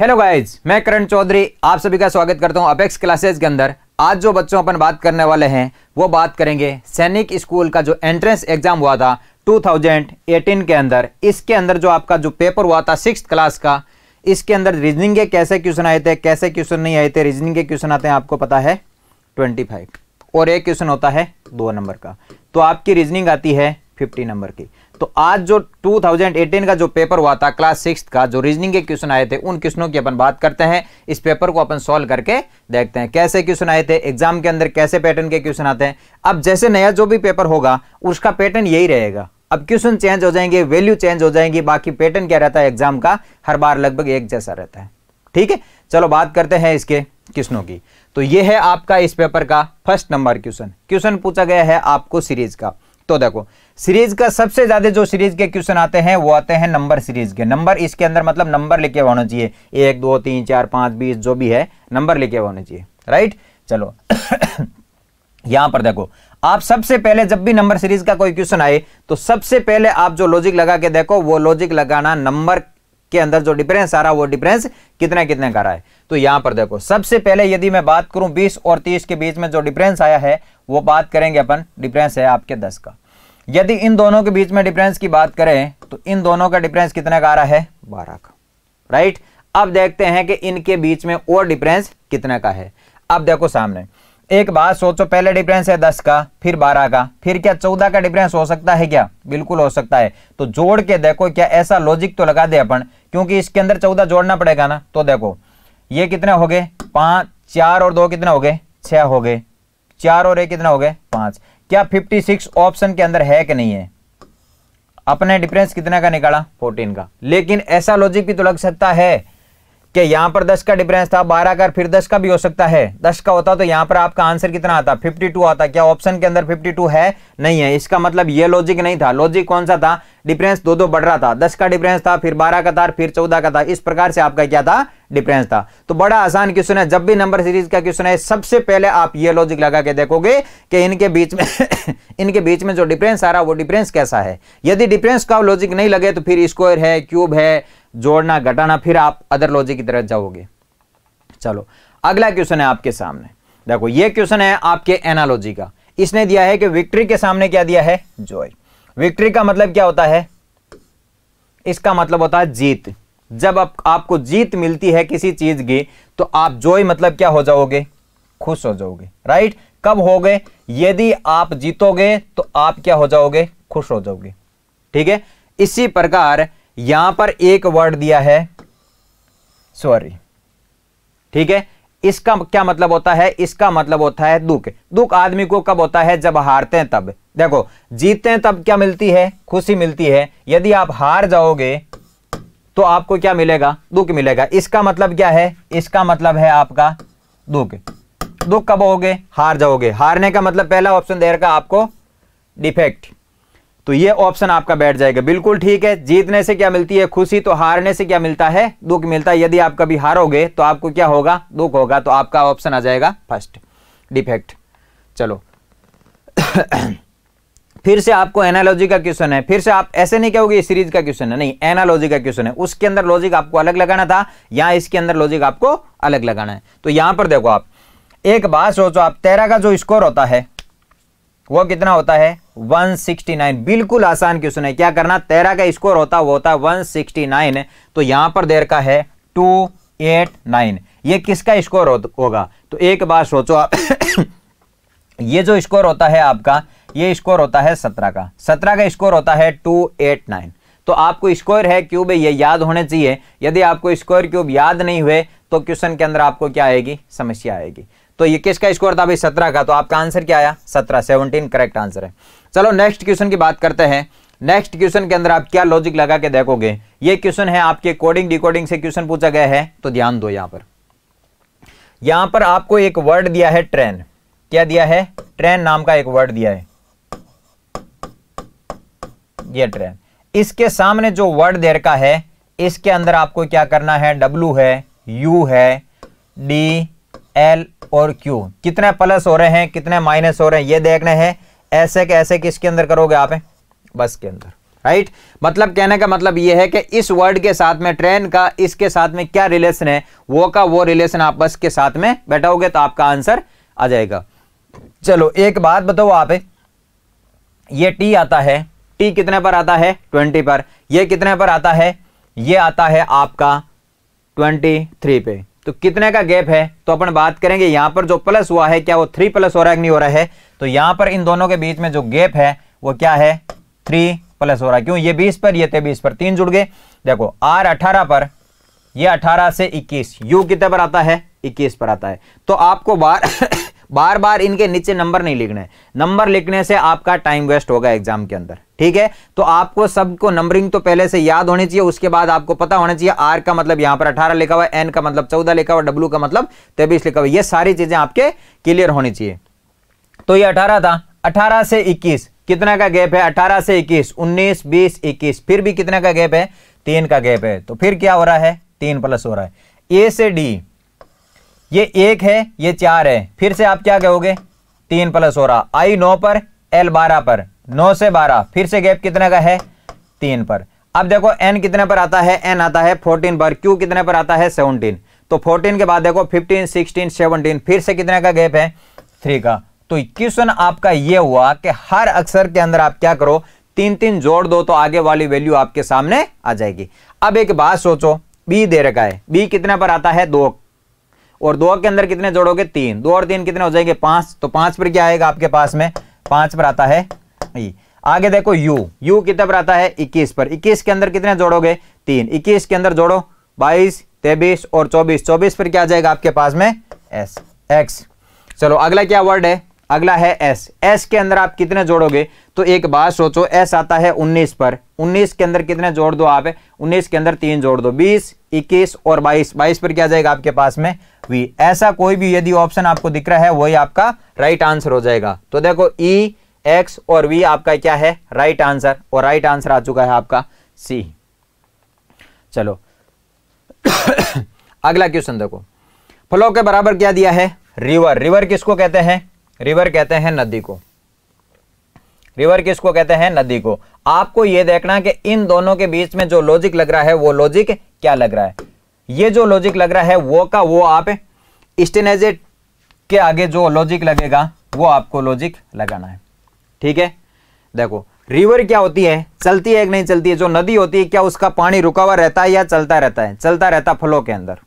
Hello guys मैं करण चौधरी आप सभी का स्वागत करता हूं अपेक्स क्लासेस के अंदर आज जो बच्चों अपन बात करने वाले हैं वो बात करेंगे सैनिक स्कूल का जो एंट्रेंस एग्जाम हुआ था 2018 के अंदर इसके अंदर जो आपका जो पेपर हुआ था सिक्स क्लास का इसके अंदर रीजनिंग के कैसे क्वेश्चन आए थे कैसे क्वेश्चन नहीं आए थे रीजनिंग के क्वेश्चन आते हैं आपको पता है ट्वेंटी और एक क्वेश्चन होता है दो नंबर का तो आपकी रीजनिंग आती है फिफ्टी नंबर की तो आज जो 2018 का जो पेपर हुआ था क्लास सिक्स का जो रीजनिंग के क्वेश्चन आए थे उन क्वेश्चनों की अपन बात करते हैं इस पेपर को अपन सॉल्व करके देखते हैं कैसे क्वेश्चन आए थे एग्जाम के अंदर कैसे पैटर्न के क्वेश्चन आते हैं अब जैसे नया जो भी पेपर होगा उसका पैटर्न यही रहेगा अब क्वेश्चन चेंज हो जाएंगे वैल्यू चेंज हो जाएंगी बाकी पैटर्न क्या रहता है एग्जाम का हर बार लगभग एक जैसा रहता है ठीक है चलो बात करते हैं इसके क्वेश्चनों की तो यह है आपका इस पेपर का फर्स्ट नंबर क्वेश्चन क्वेश्चन पूछा गया है आपको सीरीज का तो देखो सीरीज का सबसे ज्यादा जो सीरीज के क्वेश्चन आते हैं वो आते हैं नंबर सीरीज के नंबर इसके अंदर मतलब नंबर लिखे हुआ होना चाहिए एक दो तीन चार पांच बीस जो भी है नंबर लिखे हुआ होना चाहिए राइट चलो यहां पर देखो आप सबसे पहले जब भी नंबर सीरीज का कोई क्वेश्चन आए तो सबसे पहले आप जो लॉजिक लगा के देखो वो लॉजिक लगाना नंबर के अंदर जो डिफरेंस आ रहा है वो डिफरेंस कितने कितने का रहा है तो यहां पर देखो सबसे पहले यदि मैं बात करूं 20 और 30 के बीच में जो डिफरेंस आया है वो बात करेंगे अपन डिफरेंस है आपके 10 का यदि इन दोनों के बीच में डिफरेंस की बात करें तो इन दोनों का डिफरेंस कितने का आ रहा है बारह का राइट अब देखते हैं कि इनके बीच में और डिफरेंस कितने का है अब देखो सामने एक बात सोचो पहले डिफरेंस है दस का फिर बारह का फिर क्या चौदह का डिफरेंस हो सकता है क्या बिल्कुल हो सकता है तो जोड़ के देखो क्या ऐसा लॉजिक तो लगा दे अपन क्योंकि इसके अंदर चौदह जोड़ना पड़ेगा ना तो देखो ये कितने हो गए पांच चार और दो कितने हो गए छह हो गए चार और एक कितना हो गए पांच क्या फिफ्टी सिक्स ऑप्शन के अंदर है कि नहीं है अपने डिफरेंस कितने का निकाला फोर्टीन का लेकिन ऐसा लॉजिक भी तो लग सकता है कि यहां पर दस का डिफरेंस था बारह का फिर दस का भी हो सकता है दस का होता तो यहां पर आपका आंसर कितना आता फिफ्टी टू आता क्या ऑप्शन के अंदर फिफ्टी टू है नहीं है इसका मतलब यह लॉजिक नहीं था लॉजिक कौन सा था डिफरेंस दो दो बढ़ रहा था दस का डिफरेंस था फिर बारह का था फिर चौदह का था इस प्रकार से आपका क्या था डिफरेंस था तो बड़ा आसान क्वेश्चन है जब भी नंबर सीरीज का क्वेश्चन है सबसे पहले आप ये लॉजिक लगा के देखोगे कि इनके बीच में इनके बीच में जो डिफरेंस आ रहा वो डिफरेंस कैसा है यदि डिफरेंस का लॉजिक नहीं लगे तो फिर स्क्वायर है क्यूब है जोड़ना घटाना फिर आप अदर लॉजिक की तरह जाओगे चलो अगला क्वेश्चन है आपके सामने देखो ये क्वेश्चन है आपके एनालॉजी का इसने दिया है कि विक्ट्री के सामने क्या दिया है जॉय विक्ट्री का मतलब क्या होता है इसका मतलब होता है जीत जब आप, आपको जीत मिलती है किसी चीज की तो आप जोई मतलब क्या हो जाओगे खुश हो जाओगे राइट कब हो गए यदि आप जीतोगे तो आप क्या हो जाओगे खुश हो जाओगे ठीक है इसी प्रकार यहां पर एक वर्ड दिया है सॉरी ठीक है इसका क्या मतलब होता है इसका मतलब होता है दुख दुख आदमी को कब होता है जब हारते हैं तब देखो जीतते हैं तब क्या मिलती है खुशी मिलती है यदि आप हार जाओगे तो आपको क्या मिलेगा दुख मिलेगा इसका मतलब क्या है इसका मतलब है आपका दुख दुख कब होगे हार जाओगे हारने का मतलब पहला ऑप्शन दे रखा आपको डिफेक्ट तो ये ऑप्शन आपका बैठ जाएगा बिल्कुल ठीक है जीतने से क्या मिलती है खुशी तो हारने से क्या मिलता है दुख मिलता है यदि आप कभी हारोगे तो आपको क्या होगा दुख होगा तो आपका ऑप्शन आ जाएगा फर्स्ट डिफेक्ट चलो फिर से आपको एनालॉजी का क्वेश्चन है फिर से आप ऐसे नहीं कहोगे सीरीज का क्वेश्चन है नहीं एनालॉजी का क्वेश्चन है उसके अंदर लॉजिक आपको अलग लगाना था या इसके अंदर लॉजिक आपको अलग लगाना है तो यहां पर देखो आप एक बात सोचो आप तेरह का जो स्कोर होता है वो कितना होता है 169 बिल्कुल आसान क्वेश्चन है क्या करना तेरह का स्कोर होता वो होता है 169 तो यहां पर देर का है 289 ये किसका स्कोर होगा तो एक बार सोचो आप ये जो स्कोर होता है आपका ये स्कोर होता है सत्रह का सत्रह का स्कोर होता है टू एट नाइन तो आपको स्कोर है क्यूब है ये याद होने चाहिए यदि आपको स्कोर क्यूब याद नहीं हुए तो क्वेश्चन के अंदर आपको क्या आएगी समस्या आएगी तो ये किसका स्कोर था भाई सत्रह का तो आपका आंसर क्या आया सत्रह सेवनटीन करेक्ट आंसर है चलो नेक्स्ट क्वेश्चन की बात करते हैं नेक्स्ट क्वेश्चन के अंदर आप क्या लॉजिक लगा के देखोगे ये क्वेश्चन है आपके कोडिंग डिकोडिंग से क्वेश्चन पूछा गया है तो ध्यान दो यहां पर यहां पर आपको एक वर्ड दिया है ट्रेन क्या दिया है ट्रेन नाम का एक वर्ड दिया है ये ट्रेन इसके सामने जो वर्ड देर का है इसके अंदर आपको क्या करना है डब्ल्यू है यू है डी एल और क्यू कितने प्लस हो रहे हैं कितने माइनस हो रहे हैं ये देखने हैं ऐसे के ऐसे किसके अंदर करोगे आप बस के अंदर राइट मतलब कहने का मतलब ये है कि इस वर्ड के साथ में ट्रेन का इसके साथ में क्या रिलेशन है वो का वो रिलेशन आप बस के साथ में बैठाओगे तो आपका आंसर आ जाएगा चलो एक बात बताओ आप ये टी आता है टी कितने पर आता है ट्वेंटी पर ये कितने पर आता है ये आता है आपका ट्वेंटी थ्री पे तो कितने का गैप है तो अपन बात करेंगे यहां पर जो प्लस हुआ है क्या वो थ्री प्लस हो रहा है नहीं हो रहा है तो यहां पर इन दोनों के बीच में जो गैप है वो क्या है थ्री प्लस हो रहा है क्यों ये बीस पर ये थे बीस पर तीन जुड़ गए देखो आर अठारह पर ये अठारह से इक्कीस यू कितने पर आता है इक्कीस पर आता है तो आपको बार बार बार इनके नीचे नंबर नहीं लिखने नंबर लिखने से आपका टाइम वेस्ट होगा एग्जाम के अंदर ठीक है तो आपको सबको नंबरिंग तो पहले से याद होनी चाहिए उसके बाद आपको पता होना चाहिए आर का मतलब यहां पर अठारह लिखा हुआ एन का मतलब चौदह लिखा हुआ डब्ल्यू का मतलब तेबीस लिखा हुआ ये सारी चीजें आपके क्लियर होनी चाहिए तो ये अठारह था अठारह से इक्कीस कितना का गैप है अठारह से इक्कीस उन्नीस बीस इक्कीस फिर भी कितने का गैप है तीन का गैप है तो फिर क्या हो रहा है तीन प्लस हो रहा है ए से डी ये एक है ये चार है फिर से आप क्या कहोगे तीन प्लस हो रहा आई नौ पर एल बारह पर नौ से बारह फिर से गैप कितने का है तीन पर अब देखो एन कितने पर आता है एन आता है फोर्टीन पर क्यू कितने पर आता है सेवनटीन तो फोर्टीन के बाद देखो फिफ्टीन सिक्सटीन सेवनटीन फिर से कितने का गैप है थ्री का तो क्वेश्चन आपका यह हुआ कि हर अक्षर के अंदर आप क्या करो तीन तीन जोड़ दो तो आगे वाली वैल्यू आपके सामने आ जाएगी अब एक बात सोचो बी दे रखा है बी कितने पर आता है दो और दो के अंदर कितने जोड़ोगे तीन दो और तीन कितने हो जाएंगे पांच तो पांच पर क्या आएगा आपके पास में पांच पर आता है आगे देखो यू यू कितने पर आता है इक्कीस पर इक्कीस के अंदर कितने जोड़ोगे तीन इक्कीस के अंदर जोड़ो बाईस तेबीस और चौबीस चौबीस पर क्या आ जाएगा आपके पास में एस एक्स चलो अगला क्या वर्ड है अगला है एस एस के अंदर आप कितने जोड़ोगे तो एक बात सोचो एस आता है 19 पर 19 के अंदर कितने जोड़ दो आप 19 के अंदर तीन जोड़ दो 20, 21 और 22 22 पर क्या जाएगा आपके पास में वी ऐसा कोई भी यदि ऑप्शन आपको दिख रहा है वही आपका राइट आंसर हो जाएगा तो देखो ई e, एक्स और वी आपका क्या है राइट आंसर और राइट आंसर आ चुका है आपका सी चलो अगला क्वेश्चन देखो फ्लो के बराबर क्या दिया है रिवर रिवर किसको कहते हैं रिवर कहते हैं नदी को रिवर किसको कहते हैं नदी को आपको यह देखना कि इन दोनों के बीच में जो लॉजिक लग रहा है वो लॉजिक क्या लग रहा है ये जो लॉजिक लग रहा है वो का वो आप स्टेनेजेट के आगे जो लॉजिक लगेगा वो आपको लॉजिक लगाना है ठीक है देखो रिवर क्या होती है चलती है कि नहीं चलती है जो नदी होती है क्या उसका पानी रुका हुआ रहता है या चलता रहता है चलता रहता फ्लो के अंदर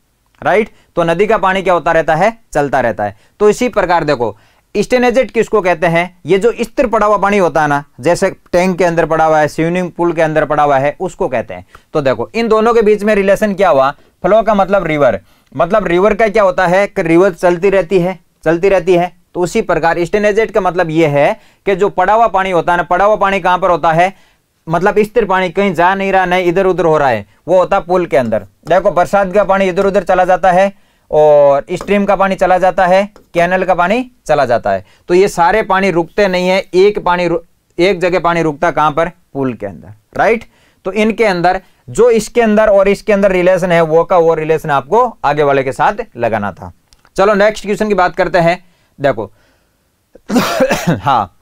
राइट तो नदी का पानी क्या होता रहता है चलता रहता है तो इसी प्रकार देखो स्टेनेजेट किसको कहते हैं ये जो स्थिर पड़ा हुआ पानी होता है ना जैसे टैंक के अंदर पड़ा हुआ है स्विमिंग पूल के अंदर पड़ा हुआ है उसको कहते हैं तो देखो इन दोनों के बीच में रिलेशन क्या हुआ फ्लो का मतलब रिवर मतलब रिवर का क्या होता है कि रिवर चलती रहती है चलती रहती है तो उसी प्रकार स्टेनेजेट का मतलब यह है कि जो पड़ा हुआ पानी होता है ना पड़ा हुआ पानी कहाँ पर होता है मतलब स्थिर पानी कहीं जा नहीं रहा नहीं इधर उधर हो रहा है वो होता पुल के अंदर देखो बरसात का पानी इधर उधर चला जाता है और स्ट्रीम का पानी चला जाता है कैनल का पानी चला जाता है तो ये सारे पानी रुकते नहीं है एक पानी एक जगह पानी रुकता कहां पर पुल के अंदर राइट तो इनके अंदर जो इसके अंदर और इसके अंदर रिलेशन है वो का वो रिलेशन आपको आगे वाले के साथ लगाना था चलो नेक्स्ट क्वेश्चन की बात करते हैं देखो हाँ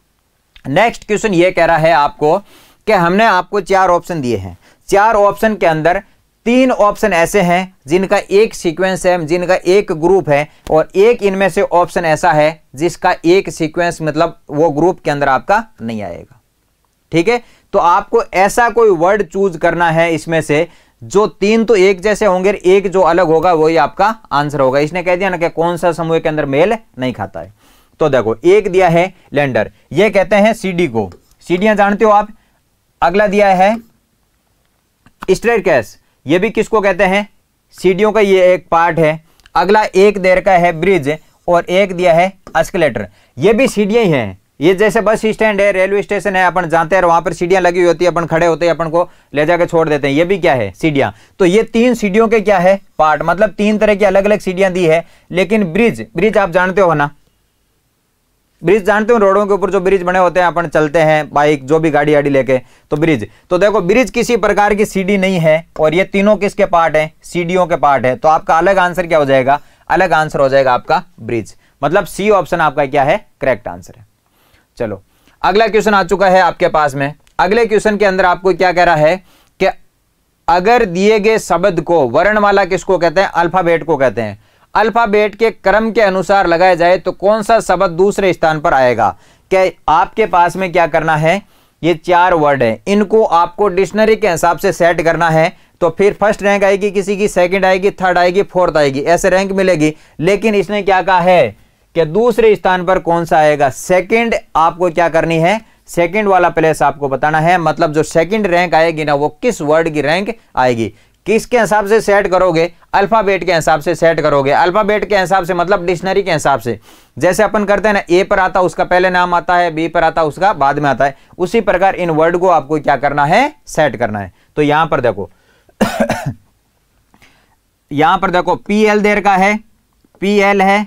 नेक्स्ट क्वेश्चन ये कह रहा है आपको कि हमने आपको चार ऑप्शन दिए हैं चार ऑप्शन के अंदर तीन ऑप्शन ऐसे हैं जिनका एक सीक्वेंस है जिनका एक ग्रुप है और एक इनमें से ऑप्शन ऐसा है जिसका एक सीक्वेंस मतलब वो ग्रुप के अंदर आपका नहीं आएगा ठीक है तो आपको ऐसा कोई वर्ड चूज करना है इसमें से जो तीन तो एक जैसे होंगे एक जो अलग होगा वही आपका आंसर होगा इसने कह दिया ना कि कौन सा समूह के अंदर मेल नहीं खाता है तो देखो एक दिया है लैंडर ये कहते हैं सीडी को सीडियां जानते हो आप अगला दिया है स्ट्रेट कैश ये भी किसको कहते हैं सीढ़ियों का ये एक पार्ट है अगला एक देर का है ब्रिज और एक दिया है एस्केलेटर ये भी सीढ़ियाँ ही हैं ये जैसे बस स्टैंड है रेलवे स्टेशन है अपन जाते हैं वहां पर सीढ़ियां लगी हुई होती है अपन खड़े होते हैं अपन को ले जाकर छोड़ देते हैं ये भी क्या है सीढ़ियां तो ये तीन सीढ़ियों के क्या है पार्ट मतलब तीन तरह की अलग अलग सीढ़ियां दी है लेकिन ब्रिज ब्रिज आप जानते हो ना ब्रिज जानते हो रोडों के ऊपर जो ब्रिज बने होते हैं अपन चलते हैं बाइक जो भी गाड़ी आड़ी लेके तो ब्रिज तो देखो ब्रिज किसी प्रकार की सीढ़ी नहीं है और ये तीनों किसके पार्ट है सीढ़ियों के पार्ट है तो आपका अलग आंसर क्या हो जाएगा अलग आंसर हो जाएगा आपका ब्रिज मतलब सी ऑप्शन आपका क्या है करेक्ट आंसर है चलो अगला क्वेश्चन आ चुका है आपके पास में अगले क्वेश्चन के अंदर आपको क्या कह रहा है कि अगर दिए गए शब्द को वर्णमाला किसको कहते हैं अल्फाबेट को कहते हैं अल्फ़ाबेट के क्रम के अनुसार लगाया जाए तो कौन सा शब्द दूसरे स्थान पर आएगा क्या आपके पास में क्या करना है ये चार वर्ड है इनको आपको डिक्शनरी के हिसाब से सेट करना है तो फिर फर्स्ट रैंक आएगी किसी की सेकंड आएगी थर्ड आएगी फोर्थ आएगी ऐसे रैंक मिलेगी लेकिन इसने क्या कहा है कि दूसरे स्थान पर कौन सा आएगा सेकंड आपको क्या करनी है सेकंड वाला प्लेस आपको बताना है मतलब जो सेकंड रैंक आएगी ना वो किस वर्ड की रैंक आएगी किसके हिसाब से सेट करोगे अल्फ़ाबेट के हिसाब से सेट करोगे अल्फ़ाबेट के हिसाब से मतलब डिक्शनरी के हिसाब से जैसे अपन करते हैं ना ए पर आता उसका पहले नाम आता है बी पर आता उसका बाद में आता है उसी प्रकार इन वर्ड को आपको क्या करना है सेट करना है तो यहां पर देखो यहां पर देखो पी एल देर का है पी एल है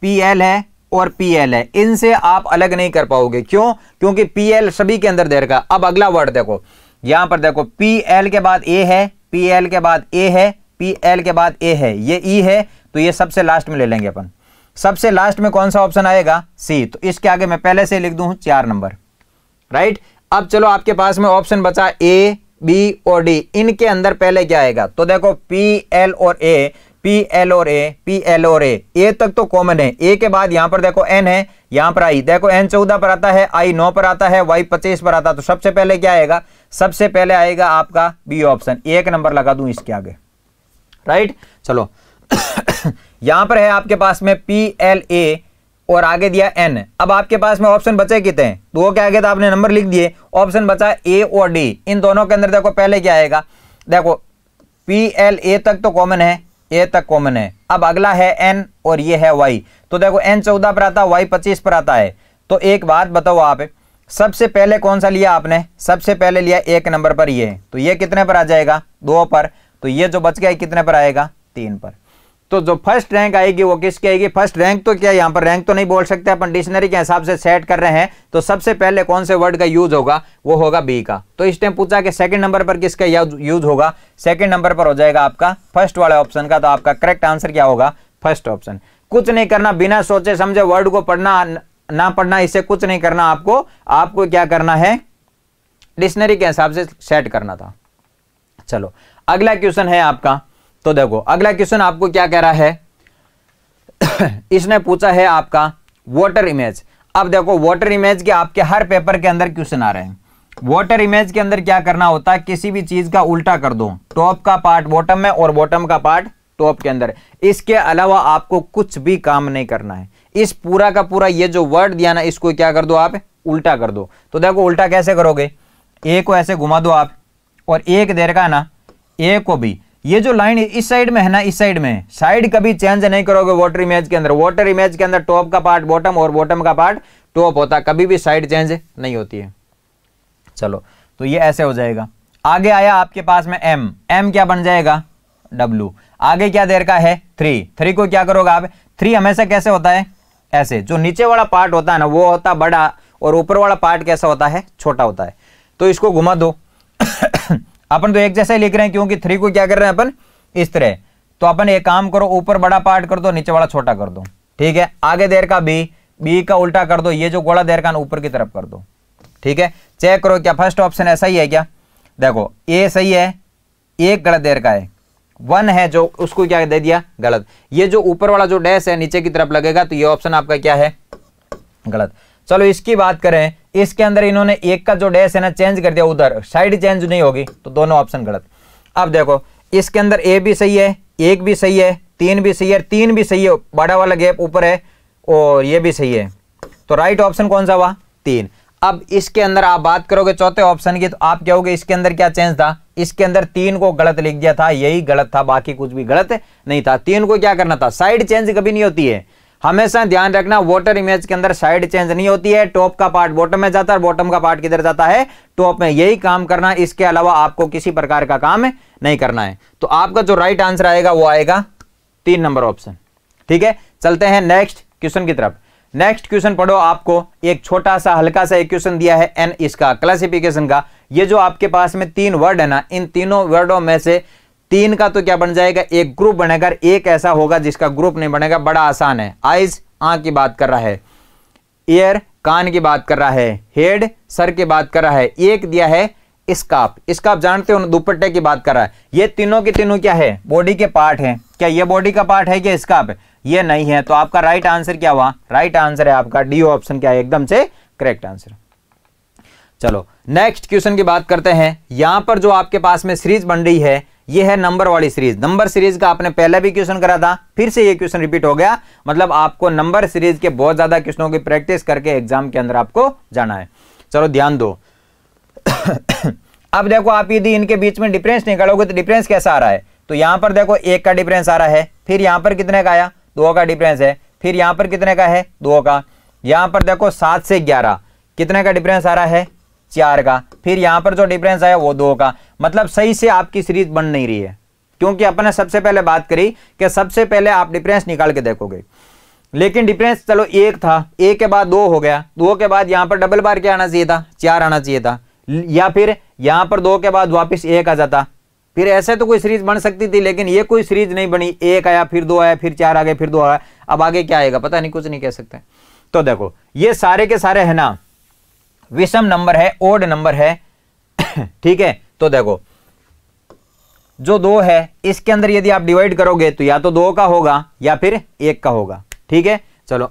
पी एल है और पी एल है इनसे आप अलग नहीं कर पाओगे क्यों क्योंकि पी एल सभी के अंदर देर का अब अगला वर्ड देखो यहां पर देखो पी एल के बाद ए है पी एल के बाद ए है पी एल के बाद ए है ये ई e है तो ये सबसे लास्ट में ले लेंगे अपन सबसे लास्ट में कौन सा ऑप्शन आएगा सी तो इसके आगे मैं पहले से लिख दूं चार नंबर राइट अब चलो आपके पास में ऑप्शन बचा ए बी और डी इनके अंदर पहले क्या आएगा तो देखो पी एल और ए पी एल और ए पी एल और ए ए तक तो कॉमन है ए के बाद यहां पर देखो एन है यहां पर आई देखो एन चौदह पर आता है आई नौ पर आता है वाई पच्चीस पर आता है तो सबसे पहले क्या आएगा सबसे पहले आएगा आपका बी ऑप्शन एक नंबर लगा दू इसके आगे राइट चलो यहां पर है आपके पास में पी एल ए और आगे दिया एन अब आपके पास में ऑप्शन बचे कितने दो के आगे तो आपने नंबर लिख दिए ऑप्शन बचा ए और डी इन दोनों के अंदर देखो पहले क्या आएगा देखो पी एल ए तक तो कॉमन है ए तक कॉमन है अब अगला है एन और ये है वाई तो देखो एन चौदह पर आता वाई पच्चीस पर आता है तो एक बात बताओ आप सबसे पहले कौन सा लिया आपने सबसे पहले लिया एक नंबर पर ये तो ये कितने पर आ जाएगा दो पर तो ये जो बच गया कितने पर आएगा तीन पर तो जो फर्स्ट रैंक आएगी वो किसकी आएगी फर्स्ट रैंक तो क्या यहाँ पर रैंक तो नहीं बोल सकते अपन डिक्शनरी के हिसाब से सेट कर रहे हैं तो सबसे पहले कौन से वर्ड का यूज होगा वो होगा बी का तो इस टाइम पूछा कि सेकंड नंबर पर किसका यूज होगा सेकंड नंबर पर हो जाएगा आपका फर्स्ट वाला ऑप्शन का तो आपका करेक्ट आंसर क्या होगा फर्स्ट ऑप्शन कुछ नहीं करना बिना सोचे समझे वर्ड को पढ़ना ना पढ़ना इससे कुछ नहीं करना आपको आपको क्या करना है डिक्शनरी के हिसाब से सेट करना था चलो अगला क्वेश्चन है आपका तो देखो अगला क्वेश्चन आपको क्या कह रहा है इसने पूछा है आपका वाटर इमेज अब देखो वाटर इमेज के आपके हर पेपर के अंदर क्वेश्चन आ रहे हैं वाटर इमेज के अंदर क्या करना होता है किसी भी चीज का उल्टा कर दो टॉप का पार्ट बॉटम में और बॉटम का पार्ट टॉप के अंदर इसके अलावा आपको कुछ भी काम नहीं करना है इस पूरा का पूरा ये जो वर्ड दिया ना इसको क्या कर दो आप उल्टा कर दो तो देखो उल्टा कैसे करोगे ए को ऐसे घुमा दो आप और एक देर का ना ए को भी ये जो लाइन इस साइड में है ना इस साइड में साइड कभी चेंज नहीं करोगे वाटर इमेज के अंदर वाटर इमेज के अंदर टॉप का पार्ट बॉटम और बॉटम का पार्ट टॉप होता कभी भी साइड चेंज नहीं होती है चलो तो ये ऐसे हो जाएगा आगे आया आपके पास में एम एम क्या बन जाएगा डब्लू आगे क्या देर का है थ्री थ्री को क्या करोगे आप थ्री हमेशा कैसे होता है ऐसे जो नीचे वाला पार्ट होता है ना वो होता बड़ा और ऊपर वाला पार्ट कैसा होता है छोटा होता है तो इसको घुमा दो अपन तो एक जैसा ही लिख रहे हैं क्योंकि थ्री को क्या कर रहे हैं अपन इस तरह तो अपन एक काम करो ऊपर बड़ा पार्ट कर दो नीचे वाला छोटा कर दो ठीक है आगे देर का बी बी का उल्टा कर दो ये जो गोला देर का ऊपर की तरफ कर दो ठीक है चेक करो क्या फर्स्ट ऑप्शन ऐसा ही है क्या देखो ए सही है एक गलत देर का है वन है जो उसको क्या दे दिया गलत ये जो ऊपर वाला जो डैश है नीचे की तरफ लगेगा तो ये ऑप्शन आपका क्या है गलत चलो इसकी बात करें इसके अंदर इन्होंने एक का जो डैश है ना चेंज कर दिया उधर साइड चेंज नहीं होगी तो दोनों ऑप्शन गलत अब देखो इसके अंदर ए भी सही है एक भी सही है तीन भी सही है तीन भी सही है बड़ा वाला गैप ऊपर है और ये भी सही है तो राइट ऑप्शन कौन सा हुआ तीन अब इसके अंदर आप बात करोगे चौथे ऑप्शन की तो आप क्या होगे इसके अंदर क्या चेंज था इसके अंदर तीन को गलत लिख दिया था यही गलत था बाकी कुछ भी गलत नहीं था तीन को क्या करना था साइड चेंज कभी नहीं होती है हमेशा ध्यान रखना वाटर इमेज के अंदर साइड चेंज नहीं होती है टॉप का पार्ट बॉटम में जाता है बॉटम का पार्ट किधर जाता है टॉप में यही काम करना इसके अलावा आपको किसी प्रकार का काम नहीं करना है तो आपका जो राइट आंसर आएगा वो आएगा तीन नंबर ऑप्शन ठीक है चलते हैं नेक्स्ट क्वेश्चन की तरफ नेक्स्ट क्वेश्चन पढ़ो आपको एक छोटा सा हल्का सा एक क्वेश्चन दिया है एन इसका क्लासिफिकेशन का ये जो आपके पास में तीन वर्ड है ना इन तीनों वर्डों में से तीन का तो क्या बन जाएगा एक ग्रुप बनेगा एक ऐसा होगा जिसका ग्रुप नहीं बनेगा बड़ा आसान है आइज आ की बात कर रहा है ईयर कान की बात कर रहा है हेड सर की बात कर रहा है एक दिया है स्काप स्काप जानते हो दुपट्टे की बात कर रहा है ये तीनों के तीनों क्या है बॉडी के पार्ट है क्या ये बॉडी का पार्ट है क्या स्काप ये नहीं है तो आपका राइट आंसर क्या हुआ राइट आंसर है आपका डी ऑप्शन क्या है एकदम से करेक्ट आंसर चलो नेक्स्ट क्वेश्चन की बात करते हैं यहां पर जो आपके पास में सीरीज बन रही है ये है नंबर वाली सीरीज नंबर सीरीज का आपने पहले भी क्वेश्चन करा था फिर से ये क्वेश्चन रिपीट हो गया मतलब आपको नंबर सीरीज के बहुत ज्यादा क्वेश्चनों की प्रैक्टिस करके एग्जाम के अंदर आपको जाना है चलो ध्यान दो अब देखो आप यदि इनके बीच में डिफरेंस निकालोगे तो डिफरेंस कैसा आ रहा है तो यहां पर देखो एक का डिफरेंस आ रहा है फिर यहां पर कितने का आया दो का डिफरेंस है फिर यहां पर कितने का है दो का यहां पर देखो सात से ग्यारह कितने का डिफरेंस आ रहा है चार का फिर यहां पर जो डिफरेंस आया वो दो का मतलब सही से आपकी सीरीज बन नहीं रही है क्योंकि अपने सबसे पहले बात करी कि सबसे पहले आप डिफरेंस निकाल के देखोगे लेकिन डिफरेंस चलो एक था एक के बाद दो हो गया दो के बाद यहाँ पर डबल बार क्या आना चाहिए था चार आना चाहिए था या फिर यहां पर दो के बाद वापस एक आ जाता फिर ऐसे तो कोई सीरीज बन सकती थी लेकिन ये कोई सीरीज नहीं बनी एक आया फिर दो आया फिर चार आ गए फिर दो आया अब आगे क्या आएगा पता नहीं कुछ नहीं कह सकते तो देखो ये सारे के सारे है ना विषम नंबर है ओड नंबर है ठीक है तो देखो जो दो है इसके अंदर यदि आप डिवाइड करोगे तो या तो दो का होगा या फिर एक का होगा ठीक है चलो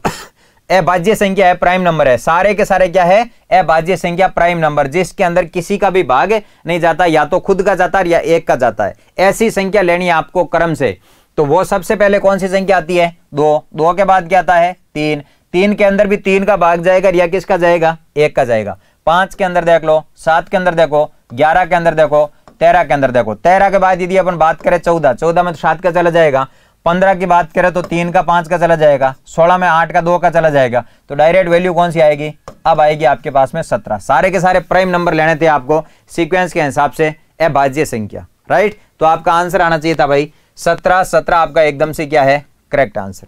अभाज्य संख्या है प्राइम नंबर है सारे के सारे क्या है अभाज्य संख्या प्राइम नंबर जिसके अंदर किसी का भी भाग नहीं जाता या तो खुद का जाता है या एक का जाता है ऐसी संख्या लेनी है आपको क्रम से तो वो सबसे पहले कौन सी संख्या आती है दो दो के बाद क्या आता है तीन तीन के अंदर भी तीन का भाग जाएगा या किसका जाएगा एक का जाएगा पांच के अंदर देख लो सात के अंदर देखो ग्यारह के अंदर देखो तेरह के अंदर देखो तेरह के बाद यदि अपन बात करें चौदह चौदह में तो सात का चला जाएगा पंद्रह की बात करें तो तीन का पांच का चला जाएगा सोलह में आठ का दो का चला जाएगा तो डायरेक्ट वैल्यू कौन सी आएगी अब आएगी आपके पास में सत्रह सारे के सारे प्राइम नंबर लेने थे आपको सीक्वेंस के हिसाब से अभाज्य संख्या राइट तो आपका आंसर आना चाहिए था भाई सत्रह सत्रह आपका एकदम से क्या है करेक्ट आंसर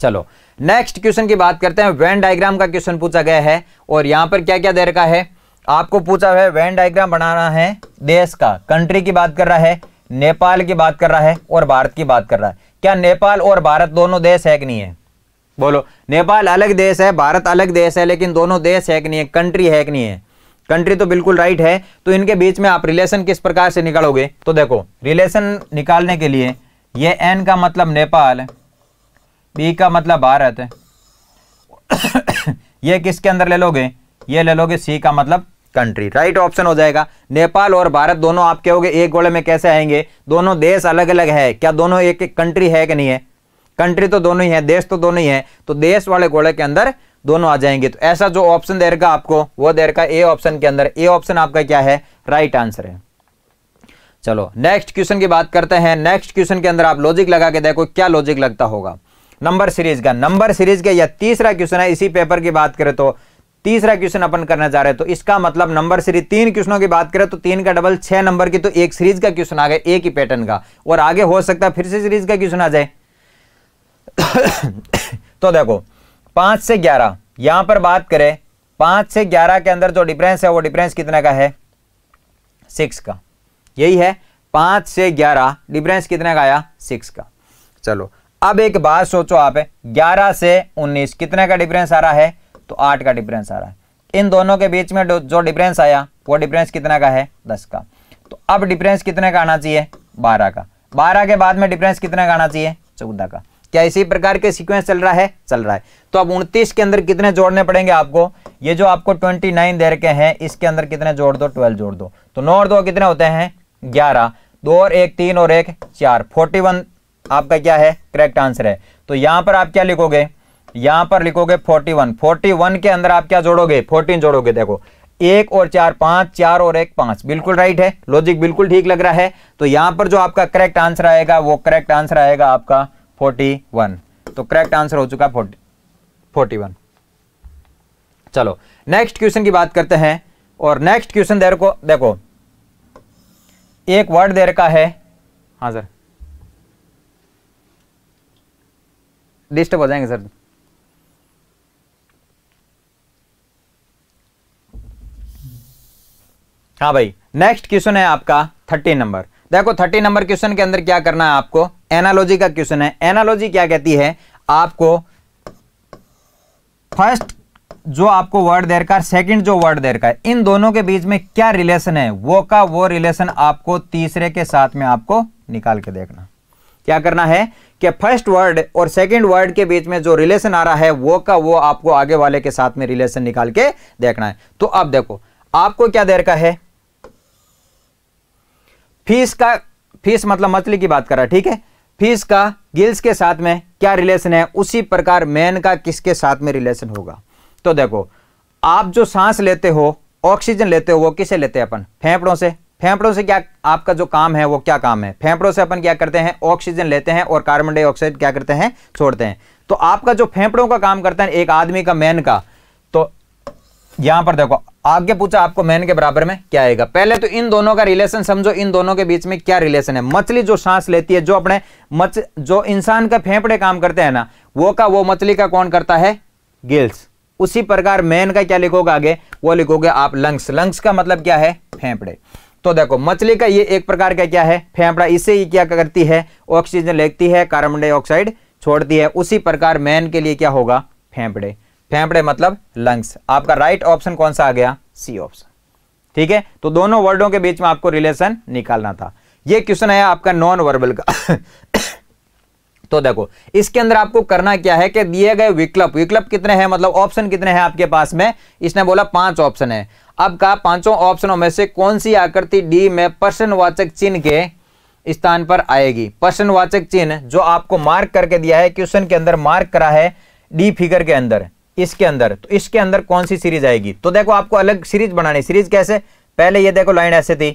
चलो नेक्स्ट क्वेश्चन की बात करते हैं वेन डायग्राम का क्वेश्चन पूछा गया है और यहां पर क्या क्या दे रखा है आपको पूछा है वेन डायग्राम बनाना है देश का कंट्री की बात कर रहा है नेपाल की बात कर रहा है और भारत की बात कर रहा है क्या नेपाल और भारत दोनों देश है कि नहीं है बोलो नेपाल अलग देश है भारत अलग देश है लेकिन दोनों देश है कि नहीं है कंट्री है कि नहीं है कंट्री तो बिल्कुल राइट है तो इनके बीच में आप रिलेशन किस प्रकार से निकालोगे तो देखो रिलेशन निकालने के लिए ये एन का मतलब नेपाल पी का मतलब बाहर रहते हैं ये किसके अंदर ले लोगे ये ले लोगे सी का मतलब कंट्री राइट ऑप्शन हो जाएगा नेपाल और भारत दोनों आपके कहोगे एक गोले में कैसे आएंगे दोनों देश अलग अलग है क्या दोनों एक एक कंट्री है कि नहीं है कंट्री तो दोनों ही है देश तो दोनों ही है तो देश वाले गोले के अंदर दोनों आ जाएंगे तो ऐसा जो ऑप्शन दे रखा आपको वो दे रखा ए ऑप्शन के अंदर ए ऑप्शन आपका क्या है राइट आंसर है चलो नेक्स्ट क्वेश्चन की बात करते हैं नेक्स्ट क्वेश्चन के अंदर आप लॉजिक लगा के देखो क्या लॉजिक लगता होगा नंबर सीरीज का नंबर सीरीज का या तीसरा क्वेश्चन है इसी पेपर की बात करें तो तीसरा क्वेश्चन अपन करने जा रहे हैं तो इसका मतलब नंबर सीरीज तीन क्वेश्चनों की बात करें तो तीन का डबल छह नंबर की तो एक सीरीज का क्वेश्चन आ गया एक ही पैटर्न का और आगे हो सकता है फिर से सीरीज का क्वेश्चन आ जाए तो देखो पांच से ग्यारह यहां पर बात करें पांच से ग्यारह के अंदर जो डिफरेंस है वो डिफरेंस कितने का है सिक्स का यही है पांच से ग्यारह डिफरेंस कितने का आया सिक्स का चलो अब एक बात सोचो आप ग्यारह से उन्नीस कितने का डिफरेंस आ रहा है तो आठ का डिफरेंस आ रहा है इन दोनों के बीच में जो डिफरेंस आया वो डिफरेंस कितने का है दस का तो अब डिफरेंस कितने का आना चाहिए बारह का बारह के बाद में डिफरेंस कितने का आना चाहिए चौदह का क्या इसी प्रकार के सीक्वेंस चल रहा है चल रहा है तो अब उनतीस के अंदर कितने जोड़ने पड़ेंगे आपको ये जो आपको ट्वेंटी नाइन दे रखे हैं इसके अंदर कितने जोड़ दो ट्वेल्व जोड़ दो तो नौ और दो कितने होते हैं ग्यारह दो और एक तीन और एक चार फोर्टी वन आपका क्या है करेक्ट आंसर है तो यहां पर आप क्या लिखोगे यहां पर लिखोगे 41 41 के अंदर आप क्या जोड़ोगे 14 जोड़ोगे देखो एक और चार पांच चार और एक पांच बिल्कुल राइट है लॉजिक बिल्कुल ठीक लग रहा है तो यहां पर जो आपका करेक्ट आंसर आएगा वो करेक्ट आंसर आएगा आपका 41 तो करेक्ट आंसर हो चुका फोर्टी वन चलो नेक्स्ट क्वेश्चन की बात करते हैं और नेक्स्ट क्वेश्चन देर को देखो एक वर्ड देर का है हाँ सर डिस्टर्ब हो जाएंगे सर हाँ भाई नेक्स्ट क्वेश्चन है आपका थर्टी नंबर देखो थर्टी नंबर क्वेश्चन के अंदर क्या करना है आपको एनालॉजी का क्वेश्चन है एनालॉजी क्या कहती है आपको फर्स्ट जो आपको वर्ड देर का सेकंड जो वर्ड देर का इन दोनों के बीच में क्या रिलेशन है वो का वो रिलेशन आपको तीसरे के साथ में आपको निकाल के देखना क्या करना है कि फर्स्ट वर्ड और सेकंड वर्ड के बीच में जो रिलेशन आ रहा है वो का वो आपको आगे वाले के साथ में रिलेशन निकाल के देखना है तो अब देखो आपको क्या देर का है फीस का फीस मतलब मछली की बात कर रहा है ठीक है फीस का गिल्स के साथ में क्या रिलेशन है उसी प्रकार मैन का किसके साथ में रिलेशन होगा तो देखो आप जो सांस लेते हो ऑक्सीजन लेते हो वो किसे लेते हैं अपन फेफड़ों से फेफड़ों से क्या आपका जो काम है वो क्या काम है फेफड़ों से अपन क्या करते हैं ऑक्सीजन लेते हैं और कार्बन डाइऑक्साइड क्या करते हैं छोड़ते हैं तो आपका जो फेफड़ों का काम करता है एक आदमी का मैन का तो यहां पर देखो आगे पूछा आपको मैन के बराबर में क्या आएगा पहले तो इन दोनों का रिलेशन समझो इन दोनों के बीच में क्या रिलेशन है मछली जो सांस लेती है जो अपने मच जो इंसान का फेफड़े काम करते हैं ना वो का वो मछली का कौन करता है गिल्स उसी प्रकार मैन का क्या लिखोगे आगे वो लिखोगे आप लंग्स लंग्स का मतलब क्या है फेफड़े तो देखो मछली का ये एक प्रकार का क्या है फेफड़ा इसे ही क्या करती है ऑक्सीजन लेती है कार्बन डाइऑक्साइड छोड़ती है उसी प्रकार मैन के लिए क्या होगा फेफड़े फेफड़े मतलब लंग्स आपका राइट ऑप्शन कौन सा आ गया सी ऑप्शन ठीक है तो दोनों वर्डों के बीच में आपको रिलेशन निकालना था ये क्वेश्चन है आपका नॉन वर्बल का तो देखो इसके अंदर आपको करना क्या है कि दिए गए विकल्प विकल्प कितने हैं मतलब ऑप्शन कितने हैं आपके पास में इसने बोला पांच ऑप्शन है अब पांचों ऑप्शनों में से कौन सी आकृति डी में प्रश्नवाचक चिन्ह के स्थान पर आएगी प्रश्नवाचक चिन्ह जो आपको मार्क करके दिया है क्वेश्चन के अंदर मार्क करा है डी फिगर के अंदर इसके अंदर तो इसके अंदर कौन सी सीरीज आएगी तो देखो आपको अलग सीरीज बनानी सीरीज कैसे पहले ये देखो लाइन ऐसे थी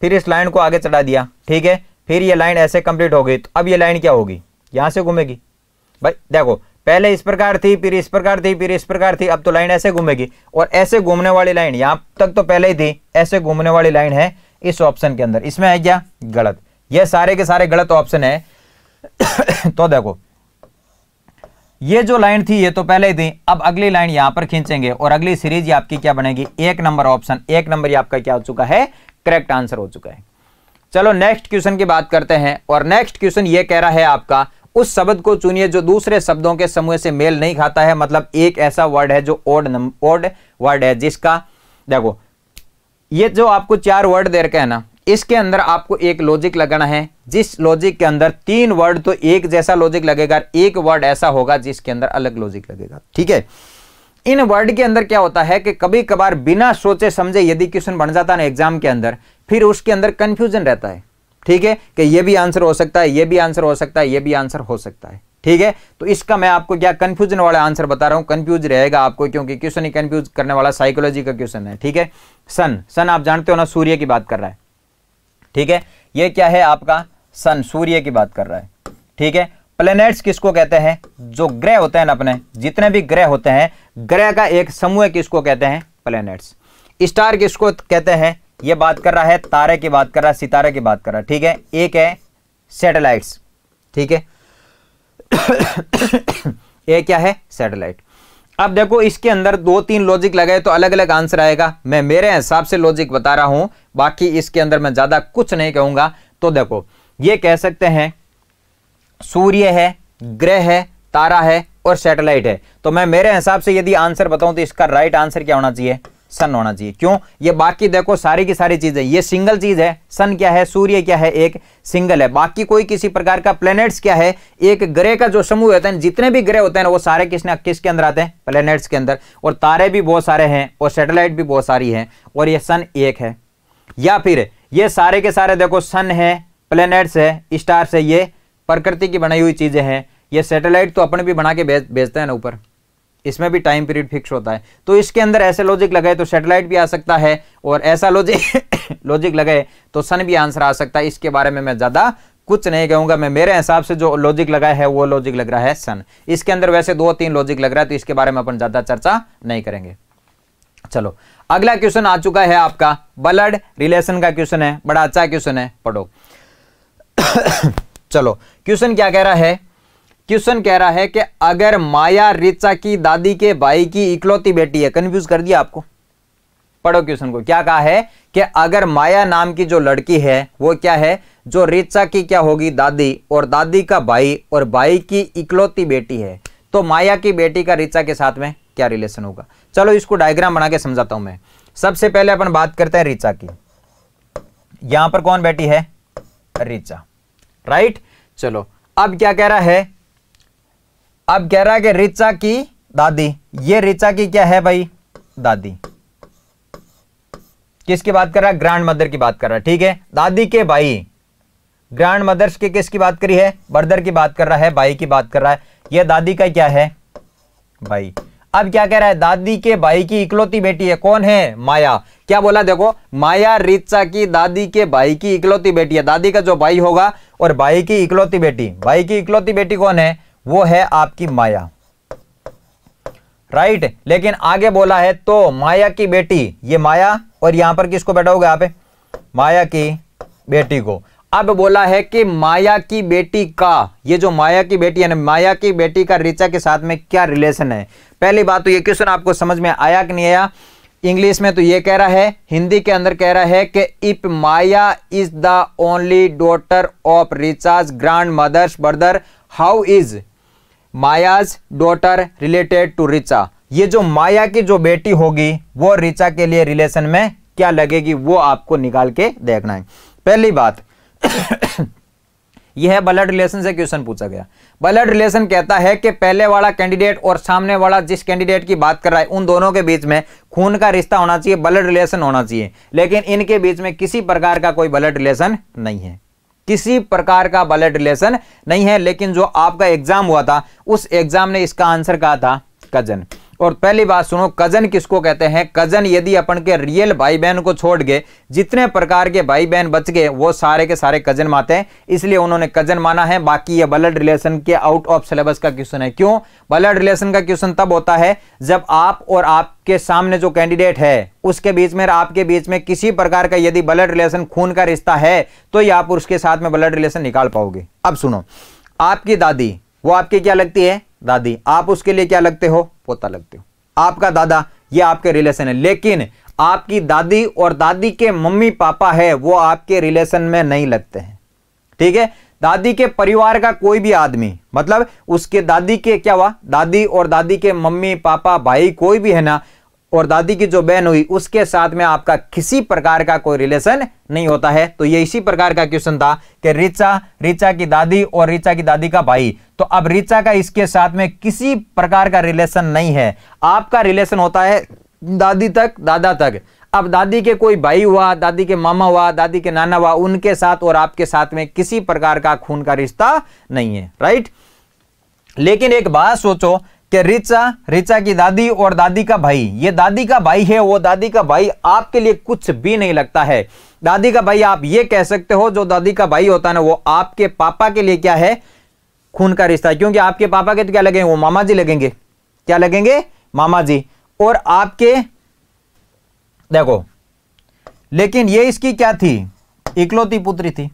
फिर इस लाइन को आगे चढ़ा दिया ठीक है फिर ये लाइन ऐसे कंप्लीट हो गई तो अब ये लाइन क्या होगी यहां से घूमेगी भाई देखो पहले इस प्रकार थी फिर इस प्रकार थी फिर इस प्रकार थी अब तो लाइन ऐसे घूमेगी और ऐसे घूमने वाली लाइन यहां तक तो पहले ही थी ऐसे घूमने वाली लाइन है इस ऑप्शन के अंदर इसमें है क्या गलत ये सारे के सारे गलत ऑप्शन है तो देखो ये जो लाइन थी ये तो पहले ही थी अब अगली लाइन यहां पर खींचेंगे और अगली सीरीज आपकी क्या बनेगी एक नंबर ऑप्शन एक नंबर आपका क्या हो चुका है करेक्ट आंसर हो चुका है चलो नेक्स्ट क्वेश्चन की बात करते हैं और नेक्स्ट क्वेश्चन ये कह रहा है आपका उस शब्द को चुनिए जो दूसरे शब्दों के समूह से मेल नहीं खाता है मतलब एक ऐसा वर्ड है जो ओड ओड वर्ड है जिसका देखो ये जो आपको चार वर्ड दे रखे हैं ना इसके अंदर आपको एक लॉजिक लगाना है जिस लॉजिक के अंदर तीन वर्ड तो एक जैसा लॉजिक लगेगा एक वर्ड ऐसा होगा जिसके अंदर अलग लॉजिक लगेगा ठीक है इन वर्ड के अंदर क्या होता है कि कभी कभार बिना सोचे समझे यदि क्वेश्चन बन जाता है ना एग्जाम के अंदर फिर उसके अंदर कंफ्यूजन रहता है ठीक है कि ये भी आंसर हो सकता है ये भी आंसर हो सकता है ये भी आंसर हो सकता है ठीक है तो इसका मैं आपको क्या कंफ्यूजन वाला आंसर बता रहा हूं कंफ्यूज रहेगा आपको क्योंकि क्वेश्चन ही कंफ्यूज करने वाला साइकोलॉजी का क्वेश्चन है ठीक है सन सन आप जानते हो ना सूर्य की बात कर रहा है ठीक है ये क्या है आपका सन सूर्य की बात कर रहा है ठीक है प्लेनेट्स किसको कहते हैं जो ग्रह होते हैं ना अपने जितने भी ग्रह होते हैं ग्रह का एक समूह किसको कहते हैं प्लेनेट्स स्टार किसको कहते हैं ये बात कर रहा है तारे की बात कर रहा है सितारे की बात कर रहा है ठीक है एक है सैटेलाइट्स ठीक है ये क्या है सैटेलाइट अब देखो इसके अंदर दो तीन लॉजिक लगाए तो अलग अलग आंसर आएगा मैं मेरे हिसाब से लॉजिक बता रहा हूं बाकी इसके अंदर मैं ज़्यादा कुछ नहीं कहूंगा तो देखो ये कह सकते हैं सूर्य है ग्रह है तारा है और सैटेलाइट है तो मैं मेरे हिसाब से यदि आंसर बताऊं तो इसका राइट आंसर क्या होना चाहिए सन होना चाहिए क्यों ये बाकी देखो सारी की सारी चीज़ें ये सिंगल चीज़ है सन क्या है सूर्य क्या है एक सिंगल है बाकी कोई किसी प्रकार का प्लेनेट्स क्या है एक ग्रह का जो समूह होता है जितने भी ग्रह होते हैं वो सारे किसने किसके अंदर आते हैं प्लेनेट्स के अंदर और तारे भी बहुत सारे हैं और सेटेलाइट भी बहुत सारी है और ये सन एक है या फिर ये सारे के सारे देखो सन है प्लेनेट्स है स्टार्स है ये प्रकृति की बनाई हुई चीज़ें हैं ये सैटेलाइट तो अपने भी बना के भेजते हैं ना ऊपर इसमें भी टाइम पीरियड फिक्स होता है तो इसके अंदर ऐसे लॉजिक लगाए तो सैटेलाइट भी आ सकता है और ऐसा लॉजिक लॉजिक लगाए तो सन भी आंसर आ सकता है इसके बारे में मैं ज़्यादा कुछ नहीं कहूंगा मैं मेरे हिसाब से जो लॉजिक लगा है वो लॉजिक लग रहा है सन इसके अंदर वैसे दो तीन लॉजिक लग रहा है तो इसके बारे में अपन ज़्यादा चर्चा नहीं करेंगे चलो अगला क्वेश्चन आ चुका है आपका ब्लड रिलेशन का क्वेश्चन है बड़ा अच्छा क्वेश्चन है पढ़ो चलो क्वेश्चन क्या कह रहा है क्वेश्चन कह रहा है कि अगर माया रिचा की दादी के भाई की इकलौती बेटी है कंफ्यूज कर दिया आपको पढ़ो क्वेश्चन को क्या कहा है कि अगर माया नाम की जो लड़की है वो क्या है जो रिचा की क्या होगी दादी और दादी का भाई और भाई की इकलौती बेटी है तो माया की बेटी का रिचा के साथ में क्या रिलेशन होगा चलो इसको डायग्राम बना के समझाता हूं मैं सबसे पहले अपन बात करते हैं रिचा की यहां पर कौन बेटी है रिचा राइट चलो अब क्या कह रहा है अब कह रहा है कि रिचा की दादी ये रिचा की क्या है भाई दादी किसकी बात कर रहा है ग्रैंड मदर की बात कर रहा है ठीक है दादी के भाई ग्रैंड मदर्स के किसकी बात करी है ब्रदर की बात कर रहा है भाई की बात कर रहा है यह दादी का क्या है भाई अब क्या कह रहा है दादी के भाई की इकलौती बेटी है कौन है माया क्या बोला देखो माया रिचा की दादी के भाई की इकलौती बेटी है दादी का जो भाई होगा और भाई की इकलौती बेटी भाई की इकलौती बेटी कौन है वो है आपकी माया राइट लेकिन आगे बोला है तो माया की बेटी ये माया और यहां पर किसको बैठा होगा पे माया की बेटी को अब बोला है कि माया की बेटी का ये जो माया की बेटी है माया की बेटी का रिचा के साथ में क्या रिलेशन है पहली बात तो ये क्वेश्चन आपको समझ में आया कि नहीं आया इंग्लिश में तो ये कह रहा है हिंदी के अंदर कह रहा है कि if Maya is the only daughter of Richa's grandmother's brother how is Maya's daughter related to Richa ये जो माया की जो बेटी होगी वो रिचा के लिए रिलेशन में क्या लगेगी वो आपको निकाल के देखना है पहली बात यह है ब्लड रिलेशन से क्वेश्चन पूछा गया ब्लड रिलेशन कहता है कि पहले वाला कैंडिडेट और सामने वाला जिस कैंडिडेट की बात कर रहा है उन दोनों के बीच में खून का रिश्ता होना चाहिए ब्लड रिलेशन होना चाहिए लेकिन इनके बीच में किसी प्रकार का कोई ब्लड रिलेशन नहीं है किसी प्रकार का ब्लड रिलेशन नहीं है लेकिन जो आपका एग्जाम हुआ था उस एग्जाम ने इसका आंसर कहा था कजन और पहली बात सुनो कजन किसको कहते हैं कजन यदि अपन के रियल भाई बहन को छोड़ गए जितने प्रकार के भाई बहन बच गए वो सारे के सारे कजन माते हैं इसलिए उन्होंने कजन माना है बाकी ये ब्लड रिलेशन के आउट ऑफ सिलेबस का क्वेश्चन है क्यों ब्लड रिलेशन का क्वेश्चन तब होता है जब आप और आपके सामने जो कैंडिडेट है उसके बीच में आपके बीच में किसी प्रकार का यदि ब्लड रिलेशन खून का रिश्ता है तो ये आप उसके साथ में ब्लड रिलेशन निकाल पाओगे अब सुनो आपकी दादी वो आपकी क्या लगती है दादी आप उसके लिए क्या लगते हो पोता लगते हो आपका दादा ये आपके रिलेशन है लेकिन आपकी दादी और दादी के मम्मी पापा है वो आपके रिलेशन में नहीं लगते हैं ठीक है दादी के परिवार का कोई भी आदमी मतलब उसके दादी के क्या हुआ दादी और दादी के मम्मी पापा भाई कोई भी है ना और दादी की जो बहन हुई उसके साथ में आपका किसी प्रकार का कोई रिलेशन नहीं होता है तो ये इसी प्रकार का क्वेश्चन था कि रिचा रिचा की दादी और रिचा की दादी का भाई तो अब रिचा का इसके साथ में किसी प्रकार का रिलेशन नहीं है आपका रिलेशन होता है दादी तक दादा तक अब दादी के कोई भाई हुआ दादी के मामा हुआ दादी के नाना हुआ उनके साथ और आपके साथ में किसी प्रकार का खून का रिश्ता नहीं है राइट लेकिन एक बात सोचो कि रिचा रिचा की दादी और दादी का भाई ये दादी का भाई है वो दादी का भाई आपके लिए कुछ भी नहीं लगता है दादी का भाई आप ये कह सकते हो जो दादी का भाई होता है ना वो आपके पापा के लिए क्या है खून का रिश्ता है क्योंकि आपके पापा के तो क्या लगेंगे वो मामा जी लगेंगे क्या लगेंगे मामा जी और आपके देखो लेकिन ये इसकी क्या थी इकलौती पुत्री थी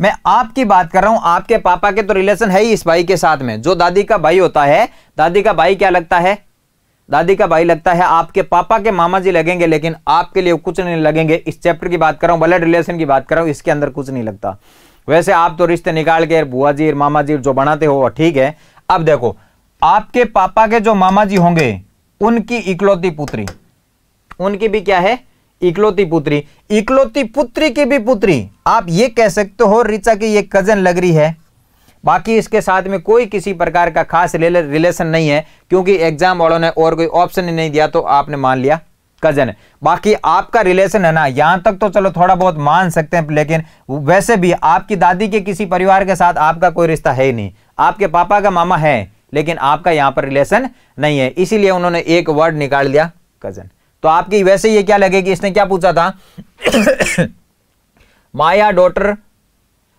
मैं आपकी बात कर रहा हूं आपके पापा के तो रिलेशन है ही इस भाई के साथ में जो दादी का भाई होता है दादी का भाई क्या लगता है दादी का भाई लगता है आपके पापा के मामा जी लगेंगे लेकिन आपके लिए कुछ नहीं लगेंगे इस चैप्टर की बात कर रहा हूं ब्लड रिलेशन की बात कर रहा हूं इसके अंदर कुछ नहीं लगता वैसे आप तो रिश्ते निकाल के बुआ जी मामा जी जो बनाते हो ठीक है अब देखो आपके पापा के जो मामा जी होंगे उनकी इकलौती पुत्री उनकी भी क्या है इकलौती पुत्री इकलौती पुत्री की भी पुत्री आप ये कह सकते हो रिचा की ये कजन लग रही है बाकी इसके साथ में कोई किसी प्रकार का खास रिलेशन नहीं है क्योंकि एग्जाम वालों ने और कोई ऑप्शन ही नहीं दिया तो आपने मान लिया कजन बाकी आपका रिलेशन है ना यहां तक तो चलो थोड़ा बहुत मान सकते हैं लेकिन वैसे भी आपकी दादी के किसी परिवार के साथ आपका कोई रिश्ता है ही नहीं आपके पापा का मामा है लेकिन आपका यहां पर रिलेशन नहीं है इसीलिए उन्होंने एक वर्ड निकाल दिया कजन तो आपकी वैसे ये क्या लगेगी इसने क्या पूछा था Maya daughter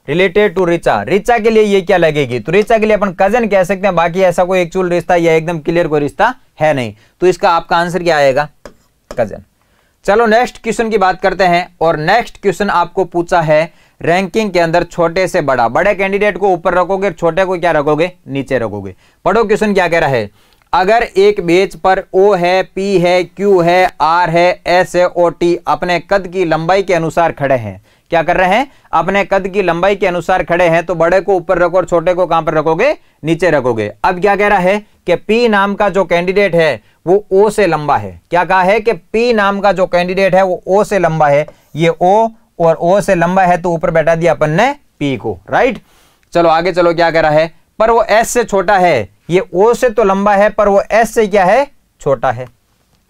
related to Richa Richa के लिए ये क्या लगेगी तो रिचा के लिए अपन कजन कह सकते हैं बाकी ऐसा कोई एक्चुअल रिश्ता या एकदम क्लियर कोई रिश्ता है नहीं तो इसका आपका आंसर क्या आएगा कजन चलो नेक्स्ट क्वेश्चन की बात करते हैं और नेक्स्ट क्वेश्चन आपको पूछा है रैंकिंग के अंदर छोटे से बड़ा बड़े कैंडिडेट को ऊपर रखोगे छोटे को क्या रखोगे नीचे रखोगे पढ़ो क्वेश्चन क्या कह रहा है अगर एक बेच पर ओ है पी है क्यू है आर है एस है ओ टी अपने कद की लंबाई के अनुसार खड़े हैं क्या कर रहे हैं अपने कद की लंबाई के अनुसार खड़े हैं तो बड़े को ऊपर रखो और छोटे को कहां पर रखोगे नीचे रखोगे अब क्या कह रहा है कि पी नाम का जो कैंडिडेट है वो ओ से लंबा है क्या कहा है कि पी नाम का जो कैंडिडेट है वो ओ से लंबा है ये ओ और ओ से लंबा है तो ऊपर बैठा दिया अपन ने पी को राइट चलो आगे चलो क्या कह रहा है पर वो एस से छोटा है ये ओ से तो लंबा है पर वो एस से क्या है छोटा है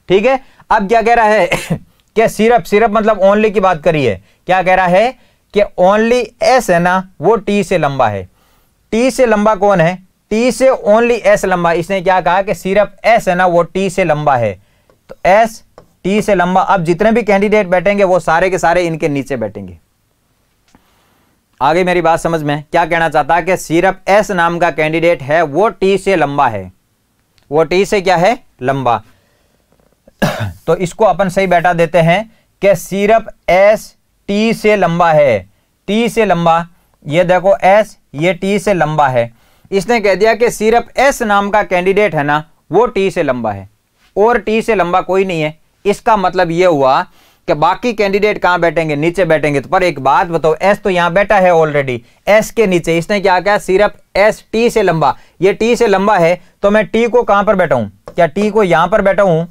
ठीक है अब क्या कह रहा है क्या सिर्फ सिर्फ मतलब ओनली की बात करी है क्या कह रहा है कि ओनली एस है ना वो टी से लंबा है टी से लंबा कौन है टी से ओनली एस लंबा इसने क्या कहा कि सिर्फ एस है ना वो टी से लंबा है तो एस टी से लंबा अब जितने भी कैंडिडेट बैठेंगे वो सारे के सारे इनके नीचे बैठेंगे आगे मेरी बात समझ में क्या कहना चाहता है कि सिरप एस नाम का कैंडिडेट है वो टी से लंबा है वो टी से क्या है लंबा तो इसको अपन सही बैठा देते हैं कि सिरप एस टी से लंबा है टी से लंबा ये देखो एस ये टी से लंबा है इसने कह दिया कि सिरप एस नाम का कैंडिडेट है ना वो टी से लंबा है और टी से लंबा कोई नहीं है इसका मतलब यह हुआ कि बाकी कैंडिडेट कहां बैठेंगे नीचे बैठेंगे तो पर एक बात बताओ एस तो यहां बैठा है ऑलरेडी एस के नीचे इसने क्या कहा सिर्फ एस टी से लंबा ये टी से लंबा है तो मैं टी को कहां पर बैठा हूं क्या टी को यहां पर बैठा हूं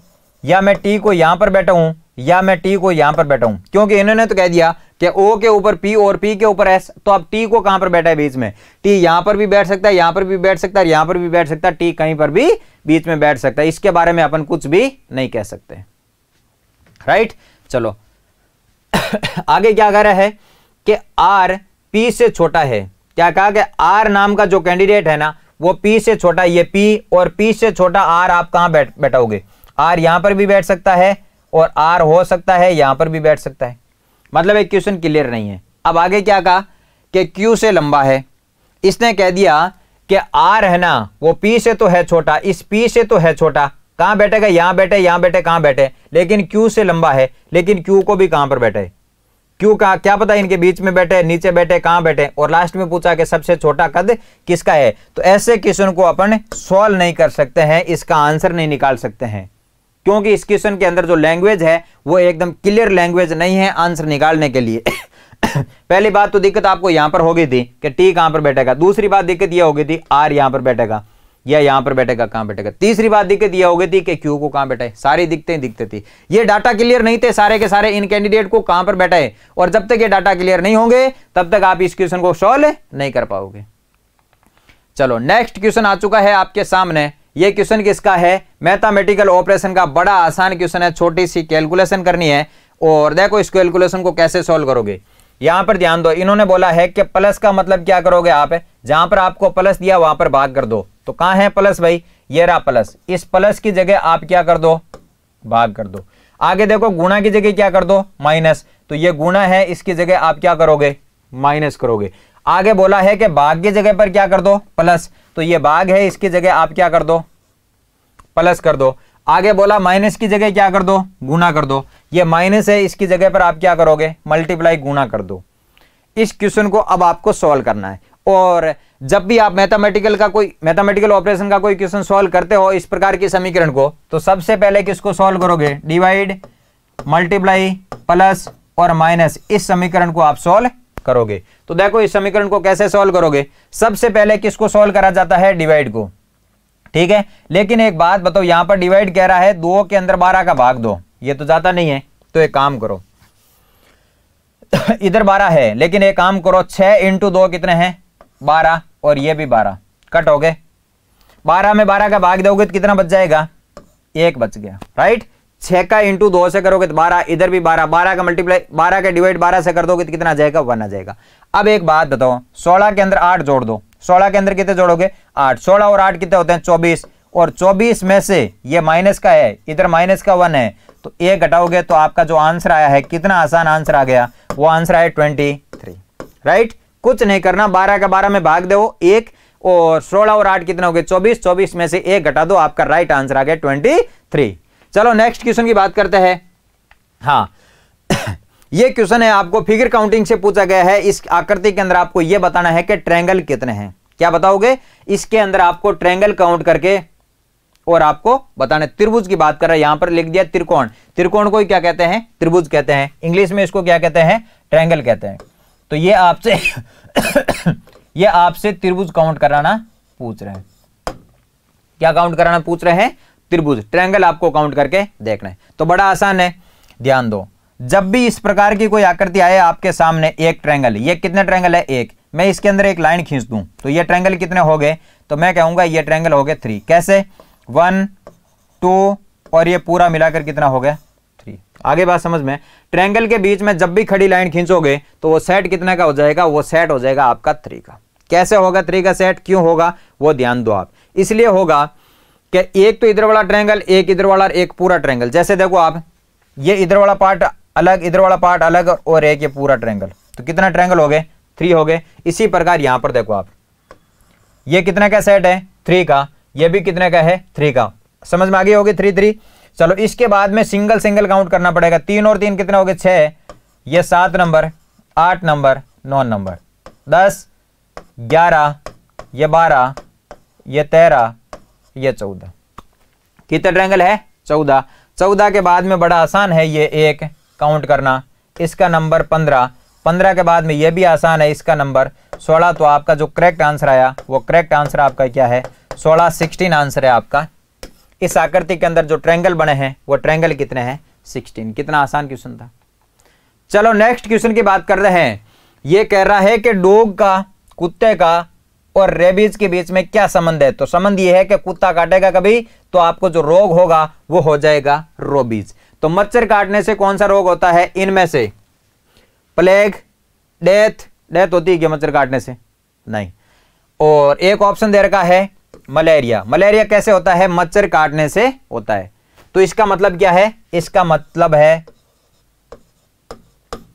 या मैं टी को यहां पर बैठा हूं या मैं टी को यहां पर बैठा हूं क्योंकि इन्होंने तो कह दिया कि ओ के ऊपर पी और पी के ऊपर एस तो अब टी को कहां पर बैठा है बीच में टी यहां पर भी बैठ सकता है यहां पर भी बैठ सकता है यहां पर भी बैठ सकता है टी कहीं पर भी बीच में बैठ सकता है इसके बारे में अपन कुछ भी नहीं कह सकते राइट right? चलो आगे क्या कह रहा है कि आर पी से छोटा है क्या कहा कि आर नाम का जो कैंडिडेट है ना वो पी से छोटा ये पी और पी से छोटा आर आप कहां बैठ बैठाओगे आर यहां पर भी बैठ सकता है और आर हो सकता है यहां पर भी बैठ सकता है मतलब एक क्वेश्चन क्लियर नहीं है अब आगे क्या कहा कि क्यू से लंबा है इसने कह दिया कि आर है ना वो पी से तो है छोटा इस पी से तो है छोटा कहाँ बैठेगा यहाँ बैठे यहाँ बैठे कहाँ बैठे लेकिन क्यू से लंबा है लेकिन क्यू को भी कहाँ पर बैठे क्यू कहा क्या पता इनके बीच में बैठे नीचे बैठे कहाँ बैठे और लास्ट में पूछा कि सबसे छोटा कद किसका है तो ऐसे क्वेश्चन को अपन सॉल्व नहीं कर सकते हैं इसका आंसर नहीं निकाल सकते हैं क्योंकि इस क्वेश्चन के अंदर जो लैंग्वेज है वो एकदम क्लियर लैंग्वेज नहीं है आंसर निकालने के लिए पहली बात तो दिक्कत आपको यहां पर होगी थी कि टी कहां पर बैठेगा दूसरी बात दिक्कत यह होगी थी आर यहां पर बैठेगा या यहां पर बैठेगा कहां बैठेगा तीसरी बात दिक्कत यह होगी थी कि क्यू को कहां बैठा है सारी दिक्कतें दिखते थी ये डाटा क्लियर नहीं थे सारे के सारे इन कैंडिडेट को कहां पर बैठा है और जब तक ये डाटा क्लियर नहीं होंगे तब तक आप इस क्वेश्चन को सॉल्व नहीं कर पाओगे चलो नेक्स्ट क्वेश्चन आ चुका है आपके सामने ये क्वेश्चन किसका है मैथमेटिकल ऑपरेशन का बड़ा आसान क्वेश्चन है छोटी सी कैलकुलेशन करनी है और देखो इस कैलकुलेशन को कैसे सॉल्व करोगे यहां पर ध्यान दो इन्होंने बोला है कि प्लस का मतलब क्या करोगे आप है जहां पर आपको प्लस दिया वहां पर भाग कर दो तो कहां है प्लस भाई ये रहा प्लस इस प्लस की जगह आप क्या कर दो भाग कर दो आगे देखो गुणा की जगह क्या कर दो माइनस तो ये गुणा है इसकी जगह आप क्या करोगे माइनस करोगे आगे बोला है कि भाग की जगह पर क्या कर दो प्लस तो ये भाग है इसकी जगह आप क्या कर दो प्लस कर दो आगे बोला माइनस की जगह क्या कर दो गुना कर दो ये माइनस है इसकी जगह पर आप क्या करोगे मल्टीप्लाई गुना कर दो इस क्वेश्चन को अब आपको सॉल्व करना है और जब भी आप मैथमेटिकल का कोई मैथमेटिकल ऑपरेशन का कोई क्वेश्चन सॉल्व करते हो इस प्रकार के समीकरण को तो सबसे पहले किसको सॉल्व करोगे डिवाइड मल्टीप्लाई प्लस और माइनस इस समीकरण को आप सॉल्व करोगे तो देखो इस समीकरण को कैसे सॉल्व करोगे सबसे पहले किसको सॉल्व करा जाता है डिवाइड को ठीक है लेकिन एक बात बताओ यहां पर डिवाइड कह रहा है दो के अंदर बारह का भाग दो ये तो ज़्यादा नहीं है तो एक काम करो इधर बारह है लेकिन एक काम करो छह इंटू दो कितने हैं बारह और ये भी बारह कट हो गए बारह में बारह का भाग दोगे तो कितना बच जाएगा एक बच गया राइट छह का इंटू दो से करोगे तो बारह इधर भी बारह बारह का मल्टीप्लाई बारह का डिवाइड बारह से कर दोगे तो कितना आ जाएगा वन आ जाएगा अब एक बात बताओ सोलह के अंदर आठ जोड़ दो सोलह के अंदर कितने जोड़ोगे आठ सोलह और आठ कितने होते हैं चौबीस और चौबीस में से ये माइनस का है इधर माइनस का वन है तो ए घटाओगे तो आपका जो आंसर आया है कितना आसान आंसर आ गया वो आंसर आया ट्वेंटी थ्री राइट कुछ नहीं करना बारह का बारह में भाग दो एक और सोलह और आठ कितना हो गए चौबीस चौबीस में से एक घटा दो आपका राइट आंसर आ गया ट्वेंटी थ्री चलो नेक्स्ट क्वेश्चन की बात करते हैं हाँ ये क्वेश्चन है आपको फिगर काउंटिंग से पूछा गया है इस आकृति के अंदर आपको यह बताना है कि ट्रैंगल कितने हैं क्या बताओगे इसके अंदर आपको ट्रैंगल काउंट करके और आपको बताना त्रिभुज की बात कर रहा है यहां पर लिख दिया त्रिकोण त्रिकोण को क्या कहते हैं त्रिभुज कहते हैं इंग्लिश में इसको क्या कहते हैं ट्रैंगल कहते हैं तो ये आपसे ये आपसे त्रिभुज काउंट कराना पूछ रहे हैं क्या काउंट कराना पूछ रहे हैं त्रिभुज ट्रैंगल आपको काउंट करके देखना है तो बड़ा आसान है ध्यान दो जब भी इस प्रकार की कोई आकृति आए आपके सामने एक ट्रैंगल ये कितने ट्रैंगल है एक मैं इसके अंदर एक लाइन खींच दूं तो ये ट्रैंगल कितने हो गए तो मैं कहूंगा ये ट्रैंगल हो गए थ्री कैसे वन टू और ये पूरा मिलाकर कितना हो गया थ्री आगे बात समझ में ट्रैंगल के बीच में जब भी खड़ी लाइन खींचोगे तो वो सेट कितने का हो जाएगा वो सेट हो जाएगा आपका थ्री का कैसे होगा थ्री का सेट क्यों होगा वो ध्यान दो आप इसलिए होगा कि एक तो इधर वाला ट्रैंगल एक इधर वाला एक पूरा ट्रैंगल जैसे देखो आप ये इधर वाला पार्ट अलग इधर वाला पार्ट अलग और एक ये पूरा ट्रेंगल तो कितना ट्रेंगल हो गए थ्री हो गए इसी प्रकार यहां पर देखो आप ये कितने का सेट है थ्री का ये भी कितने का है थ्री का समझ में आ गई होगी थ्री थ्री चलो इसके बाद में सिंगल सिंगल काउंट करना पड़ेगा तीन और तीन कितने हो गए छह ये सात नंबर आठ नंबर नौ नंबर दस ग्यारह ये बारह ये तेरह ये चौदह कितने ट्रेंगल है चौदह चौदह के बाद में बड़ा आसान है ये एक काउंट करना इसका नंबर पंद्रह पंद्रह के बाद में यह भी आसान है इसका नंबर सोलह तो आपका जो करेक्ट आंसर आया वो करेक्ट आंसर आपका क्या है सोलह सिक्सटीन आंसर है आपका इस आकृति के अंदर जो ट्रेंगल बने हैं वो ट्रेंगल कितने हैं सिक्सटीन कितना आसान क्वेश्चन था चलो नेक्स्ट क्वेश्चन की बात कर रहे हैं ये कह रहा है कि डोग का कुत्ते का और रेबीज के बीच में क्या संबंध है तो संबंध यह है कि कुत्ता काटेगा कभी तो आपको जो रोग होगा वो हो जाएगा रोबीज तो मच्छर काटने से कौन सा रोग होता है इनमें से प्लेग डेथ डेथ होती है क्या मच्छर काटने से नहीं और एक ऑप्शन दे रखा है मलेरिया मलेरिया कैसे होता है मच्छर काटने से होता है तो इसका मतलब क्या है इसका मतलब है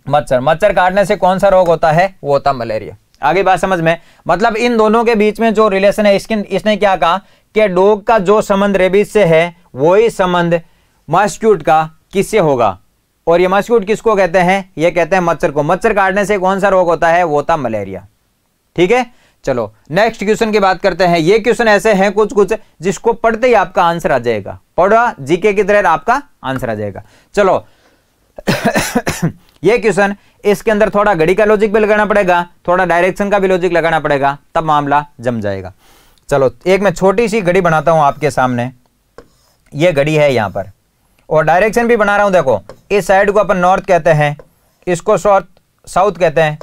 मच्छर मच्छर काटने से कौन सा रोग होता है वो होता है मलेरिया आगे बात समझ में मतलब इन दोनों के बीच में जो रिलेशन है इसके इसने क्या कहा कि डोग का जो संबंध रेबीज से है वही संबंध मास्क्यूट का किससे होगा और ये मस्कूट किसको कहते हैं ये कहते हैं मच्छर को मच्छर काटने से कौन सा रोग होता है वो था मलेरिया ठीक है चलो नेक्स्ट क्वेश्चन की बात करते हैं ये क्वेश्चन ऐसे हैं कुछ कुछ जिसको पढ़ते ही आपका आंसर आ जाएगा पढ़ा जीके की तरह आपका आंसर आ जाएगा चलो ये क्वेश्चन इसके अंदर थोड़ा घड़ी का लॉजिक भी लगाना पड़ेगा थोड़ा डायरेक्शन का भी लॉजिक लगाना पड़ेगा तब मामला जम जाएगा चलो एक मैं छोटी सी घड़ी बनाता हूं आपके सामने यह घड़ी है यहां पर और डायरेक्शन भी बना रहा हूँ देखो इस साइड को अपन नॉर्थ कहते हैं इसको साउथ साउथ कहते हैं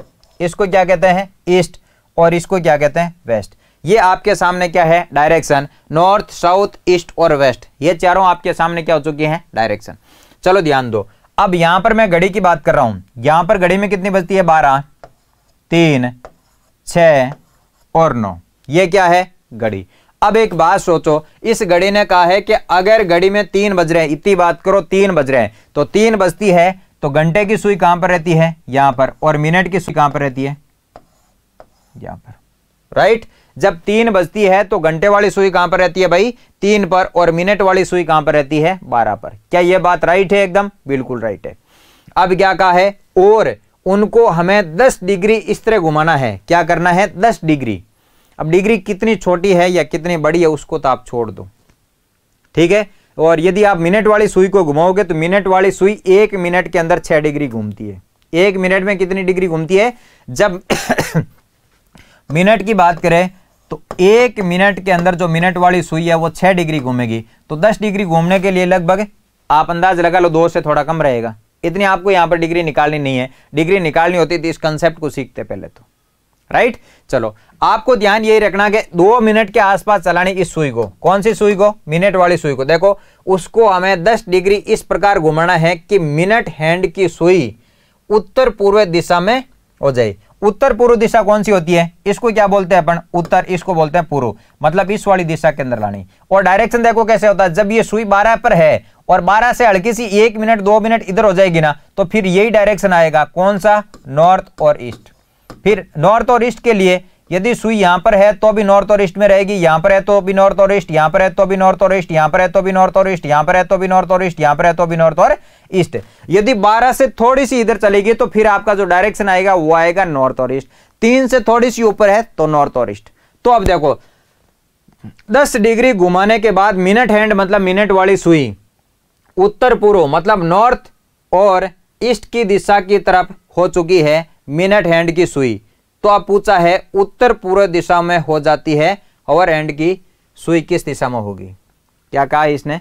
इसको क्या कहते हैं ईस्ट और इसको क्या कहते हैं वेस्ट ये आपके सामने क्या है डायरेक्शन नॉर्थ साउथ ईस्ट और वेस्ट ये चारों आपके सामने क्या हो चुकी हैं डायरेक्शन चलो ध्यान दो अब यहां पर मैं घड़ी की बात कर रहा हूं यहां पर घड़ी में कितनी बजती है बारह तीन छ और नौ ये क्या है घड़ी अब एक बात सोचो इस घड़ी ने कहा है कि अगर घड़ी में तीन बज रहे हैं इतनी बात करो तीन बज रहे हैं तो तीन बजती है तो घंटे की सुई कहां पर रहती है यहां पर और मिनट की सुई कहां पर रहती है यहां पर राइट जब तीन बजती है तो घंटे वाली सुई कहां पर रहती है भाई तीन पर और मिनट वाली सुई कहां पर रहती है बारह पर क्या यह बात राइट है एकदम बिल्कुल राइट है अब क्या कहा है और उनको हमें दस डिग्री इस तरह घुमाना है क्या करना है दस डिग्री अब डिग्री कितनी छोटी है या कितनी बड़ी है उसको तो आप छोड़ दो ठीक है और यदि आप मिनट वाली सुई को घुमाओगे तो मिनट वाली सुई एक मिनट के अंदर छह डिग्री घूमती है एक मिनट में कितनी डिग्री घूमती है जब मिनट की बात करें तो एक मिनट के अंदर जो मिनट वाली सुई है वो छह डिग्री घूमेगी तो दस डिग्री घूमने के लिए लगभग आप अंदाज लगा लो दो से थोड़ा कम रहेगा इतनी आपको यहां पर डिग्री निकालनी नहीं है डिग्री निकालनी होती थी इस कंसेप्ट को सीखते पहले तो राइट चलो आपको ध्यान यही रखना कि दो मिनट के आसपास चलाने इस सुई को कौन सी सुई को मिनट वाली सुई को देखो उसको हमें 10 डिग्री इस प्रकार घुमाना है कि मिनट हैंड की सुई उत्तर पूर्व दिशा में हो जाए उत्तर पूर्व दिशा कौन सी होती है इसको क्या बोलते हैं अपन उत्तर इसको बोलते हैं पूर्व मतलब इस वाली दिशा के अंदर लानी और डायरेक्शन देखो कैसे होता है जब ये सुई 12 पर है और 12 से हल्की सी एक मिनट दो मिनट इधर हो जाएगी ना तो फिर यही डायरेक्शन आएगा कौन सा नॉर्थ और ईस्ट फिर नॉर्थ और ईस्ट के लिए यदि सुई यहां पर है तो भी नॉर्थ और ईस्ट में रहेगी यहां पर है तो भी नॉर्थ और ईस्ट यहां पर है तो भी नॉर्थ और ईस्ट यहां पर है तो भी नॉर्थ और ईस्ट यहां पर है तो भी नॉर्थ और ईस्ट यहां पर है तो भी नॉर्थ और ईस्ट यदि 12 से थोड़ी सी इधर चलेगी तो फिर आपका जो डायरेक्शन आएगा वो आएगा नॉर्थ और ईस्ट तीन से थोड़ी सी ऊपर है तो नॉर्थ और ईस्ट तो अब देखो दस डिग्री घुमाने के बाद मिनट हैंड मतलब मिनट वाली सुई उत्तर पूर्व मतलब नॉर्थ और ईस्ट की दिशा की तरफ हो चुकी है मिनट हैंड की सुई तो आप पूछा है उत्तर पूर्व दिशा में हो जाती है ओवर हैंड की सुई किस दिशा में होगी क्या कहा इसने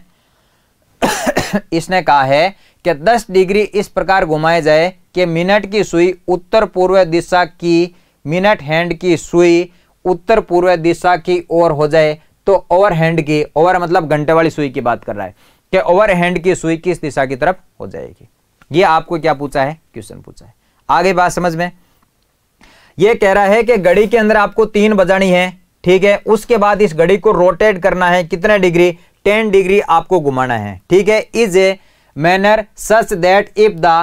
इसने कहा है कि 10 डिग्री इस प्रकार घुमाए जाए कि मिनट की सुई उत्तर पूर्व दिशा की मिनट हैंड की सुई उत्तर पूर्व दिशा की ओर हो जाए तो ओवर हैंड की ओवर मतलब घंटे वाली सुई की बात कर रहा है कि ओवर हैंड की सुई किस दिशा की तरफ हो जाएगी ये आपको क्या पूछा है क्वेश्चन पूछा है आगे बात समझ में यह कह रहा है कि घड़ी के अंदर आपको तीन बजानी है ठीक है उसके बाद इस घड़ी को रोटेट करना है कितने डिग्री टेन डिग्री आपको घुमाना है ठीक है is a manner such that if the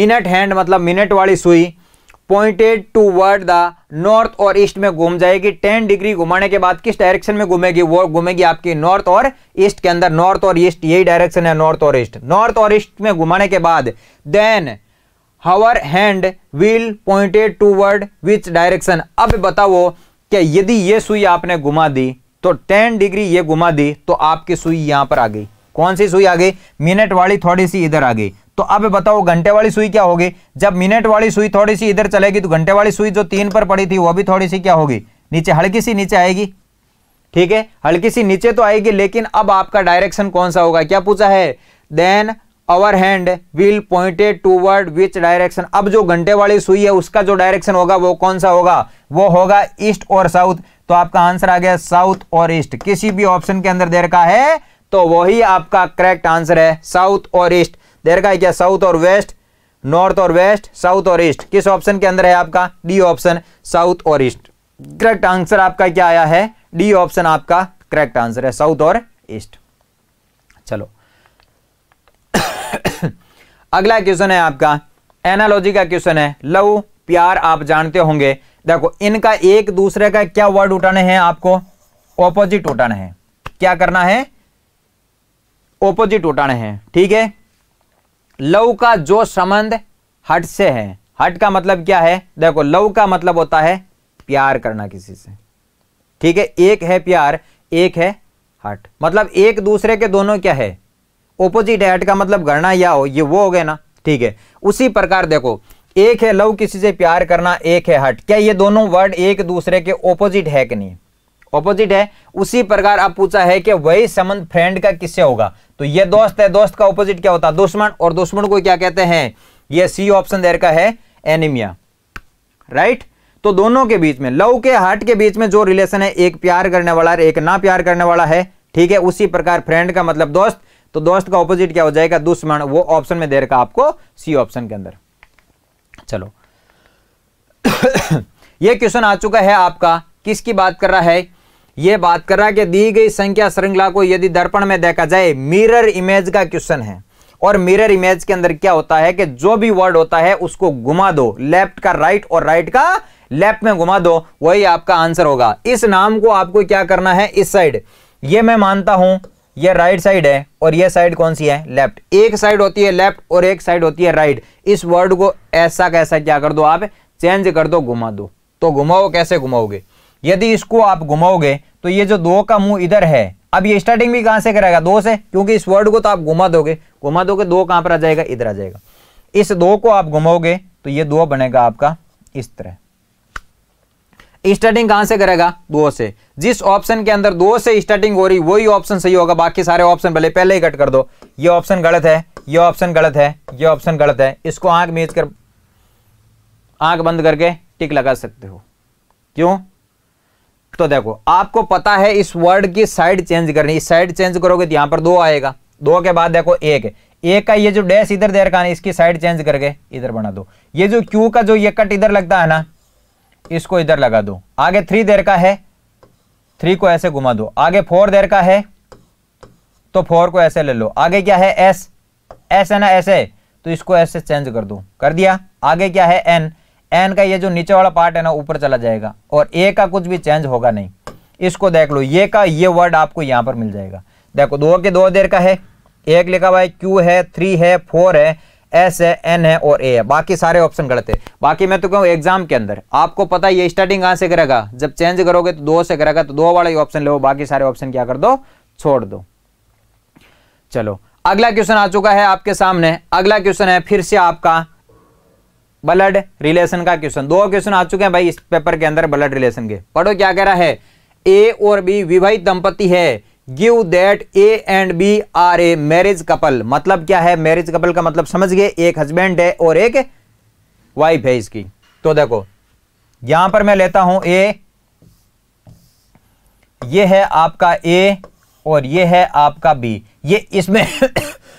minute hand मतलब मिनट वाली सुई pointed toward the north और ईस्ट में घूम जाएगी टेन डिग्री घुमाने के बाद किस डायरेक्शन में घूमेगी वो घूमेगी आपकी नॉर्थ और ईस्ट के अंदर नॉर्थ और ईस्ट यही डायरेक्शन है नॉर्थ और ईस्ट नॉर्थ और ईस्ट में घुमाने के बाद then hour hand will pointed toward which direction अब बताओ क्या यदि ये सुई आपने घुमा दी तो टेन डिग्री ये घुमा दी तो आपकी सुई यहां पर आ गई कौन सी सुई आ गई मिनट वाली थोड़ी सी इधर आ गई तो अब बताओ घंटे वाली सुई क्या होगी जब मिनट वाली सुई थोड़ी सी इधर चलेगी तो घंटे वाली सुई जो तीन पर पड़ी थी वो भी थोड़ी सी क्या होगी नीचे हल्की सी नीचे आएगी ठीक है हल्की सी नीचे तो आएगी लेकिन अब आपका डायरेक्शन कौन सा होगा क्या पूछा है then hour hand will pointed toward which direction अब जो घंटे वाली सुई है उसका जो डायरेक्शन होगा वो कौन सा होगा वो होगा ईस्ट और साउथ तो आपका आंसर आ गया साउथ और ईस्ट किसी भी ऑप्शन के अंदर देर का है तो वही आपका करेक्ट आंसर है साउथ और ईस्ट देर का है क्या साउथ और वेस्ट नॉर्थ और वेस्ट साउथ और ईस्ट किस ऑप्शन के अंदर है आपका डी ऑप्शन साउथ और ईस्ट करेक्ट आंसर आपका क्या आया है डी ऑप्शन आपका करेक्ट आंसर है साउथ और ईस्ट चलो अगला क्वेश्चन है आपका एनालॉजी का क्वेश्चन है लव प्यार आप जानते होंगे देखो इनका एक दूसरे का क्या वर्ड उठाने हैं आपको ऑपोजिट उठाने हैं क्या करना है ऑपोजिट उठाने है ठीक है लव का जो संबंध हट से है हट का मतलब क्या है देखो लव का मतलब होता है प्यार करना किसी से ठीक है एक है प्यार एक है हट मतलब एक दूसरे के दोनों क्या है ओपोजिट है का मतलब घरना या हो ये वो हो गए ना ठीक है उसी प्रकार देखो एक है लव किसी से प्यार करना एक है हट क्या ये दोनों वर्ड एक दूसरे के ओपोजिट है कि नहीं ओपोजिट है उसी प्रकार आप पूछा है कि वही संबंध फ्रेंड का किससे होगा तो ये दोस्त है दोस्त का ओपोजिट क्या होता है दुश्मन और दुश्मन को क्या कहते हैं ये सी ऑप्शन देर का है एनिमिया राइट तो दोनों के बीच में लव के हट के बीच में जो रिलेशन है एक प्यार करने वाला और एक ना प्यार करने वाला है ठीक है उसी प्रकार फ्रेंड का मतलब दोस्त तो दोस्त का ऑपोजिट क्या हो जाएगा दुश्मन वो ऑप्शन में दे रखा आपको सी ऑप्शन के अंदर चलो ये क्वेश्चन आ चुका है आपका किसकी बात कर रहा है ये बात कर रहा है कि दी गई संख्या श्रृंखला को यदि दर्पण में देखा जाए मिरर इमेज का क्वेश्चन है और मिरर इमेज के अंदर क्या होता है कि जो भी वर्ड होता है उसको घुमा दो लेफ्ट का राइट और राइट का लेफ्ट में घुमा दो वही आपका आंसर होगा इस नाम को आपको क्या करना है इस साइड ये मैं मानता हूं ये राइट साइड है और ये साइड कौन सी है लेफ्ट एक साइड होती है लेफ्ट और एक साइड होती है राइट इस वर्ड को ऐसा कैसा क्या कर दो आप चेंज कर दो घुमा दो तो घुमाओ कैसे घुमाओगे यदि इसको आप घुमाओगे तो ये जो दो का मुंह इधर है अब ये स्टार्टिंग भी कहां से करेगा दो से क्योंकि इस वर्ड को तो आप घुमा दोगे घुमा दोगे दो कहां पर आ जाएगा इधर आ जाएगा इस दो को आप घुमाओगे तो ये दो बनेगा आपका इस तरह स्टार्टिंग कहां से करेगा दो से जिस ऑप्शन के अंदर दो से स्टार्टिंग हो रही वही ऑप्शन सही होगा बाकी सारे ऑप्शन भले पहले ही कट कर दो ये ऑप्शन गलत है ये ऑप्शन गलत है ये ऑप्शन गलत है इसको आंख मेज कर आंख बंद करके टिक लगा सकते हो क्यों तो देखो आपको पता है इस वर्ड की साइड चेंज करनी इस साइड चेंज करोगे तो यहां पर दो आएगा दो के बाद देखो एक एक का ये जो डैश इधर देर का इसकी साइड चेंज करके इधर बना दो ये जो क्यू का जो ये कट इधर लगता है ना इसको इधर लगा दो आगे थ्री देर का है थ्री को ऐसे घुमा दो आगे फोर देर का है तो फोर को ऐसे ले लो आगे क्या है एस एस है ना ऐसे तो इसको ऐसे चेंज कर दो कर दिया आगे क्या है एन एन का ये जो नीचे वाला पार्ट है ना ऊपर चला जाएगा और ए का कुछ भी चेंज होगा नहीं इसको देख लो ये का ये वर्ड आपको यहां पर मिल जाएगा देखो दो के दो देर का है एक लिखा हुआ है क्यू है थ्री है फोर है एस है एन है और ए है बाकी सारे ऑप्शन गलत है बाकी मैं तो कहूँ एग्जाम के अंदर आपको पता है ये स्टार्टिंग कहाँ से करेगा जब चेंज करोगे तो दो से करेगा तो दो वाला ही ऑप्शन लो बाकी सारे ऑप्शन क्या कर दो छोड़ दो चलो अगला क्वेश्चन आ चुका है आपके सामने अगला क्वेश्चन है फिर से आपका ब्लड रिलेशन का क्वेश्चन दो क्वेश्चन आ चुके हैं भाई इस पेपर के अंदर ब्लड रिलेशन के पढ़ो क्या कह रहा है ए और बी विवाहित दंपति है give that A and B are a marriage couple मतलब क्या है मैरिज कपल का मतलब समझ गए एक हस्बैंड है और एक वाइफ है इसकी तो देखो यहां पर मैं लेता हूं ए ये है आपका ए और ये है आपका बी ये इसमें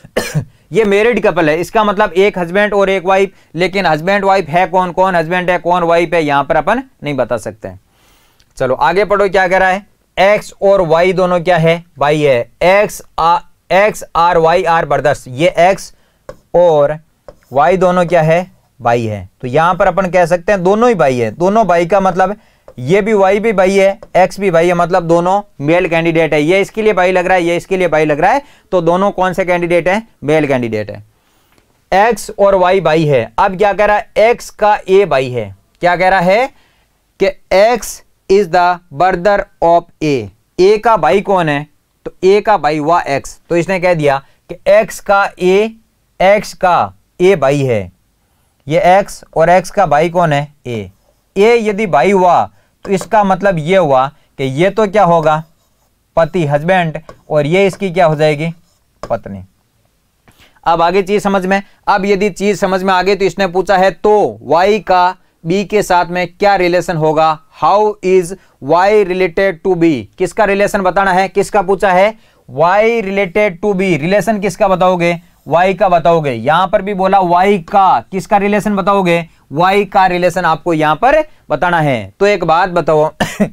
ये मेरिड कपल है इसका मतलब एक हस्बैंड और एक वाइफ लेकिन हस्बैंड वाइफ है कौन कौन हस्बैंड है कौन वाइफ है यहां पर अपन नहीं बता सकते चलो आगे पढ़ो क्या कह रहा है एक्स और वाई दोनों क्या है वाई है X X R Y R बर्दस्त ये एक्स और वाई दोनों क्या है बाई है तो यहां पर अपन कह सकते हैं दोनों ही बाई है दोनों बाई का मतलब ये भी वाई भी बाई है एक्स भी बाई है मतलब दोनों मेल कैंडिडेट है ये इसके लिए बाई लग रहा है ये इसके लिए बाई लग रहा है तो दोनों कौन से कैंडिडेट है मेल कैंडिडेट है एक्स और वाई बाई है अब क्या कह रहा है एक्स का ए बाई है क्या कह रहा है कि X is the brother of A A का भाई कौन है तो ए का भाई हुआ एक्स तो इसने कह दिया कि एक्स का ए एक्स का ए भाई है ये एक्स और एक्स का भाई कौन है ए ए यदि भाई हुआ तो इसका मतलब ये हुआ कि ये तो क्या होगा पति हस्बैंड और ये इसकी क्या हो जाएगी पत्नी अब आगे चीज़ समझ में अब यदि चीज़ समझ में आ गई तो इसने पूछा है तो वाई का बी के साथ में क्या रिलेशन होगा how is Y related to B किसका रिलेशन बताना है किसका पूछा है Y related to B relation किसका बताओगे वाई का बताओगे यहां पर भी बोला वाई का किसका रिलेशन बताओगे वाई का रिलेशन आपको यहां पर बताना है तो एक बात बताओ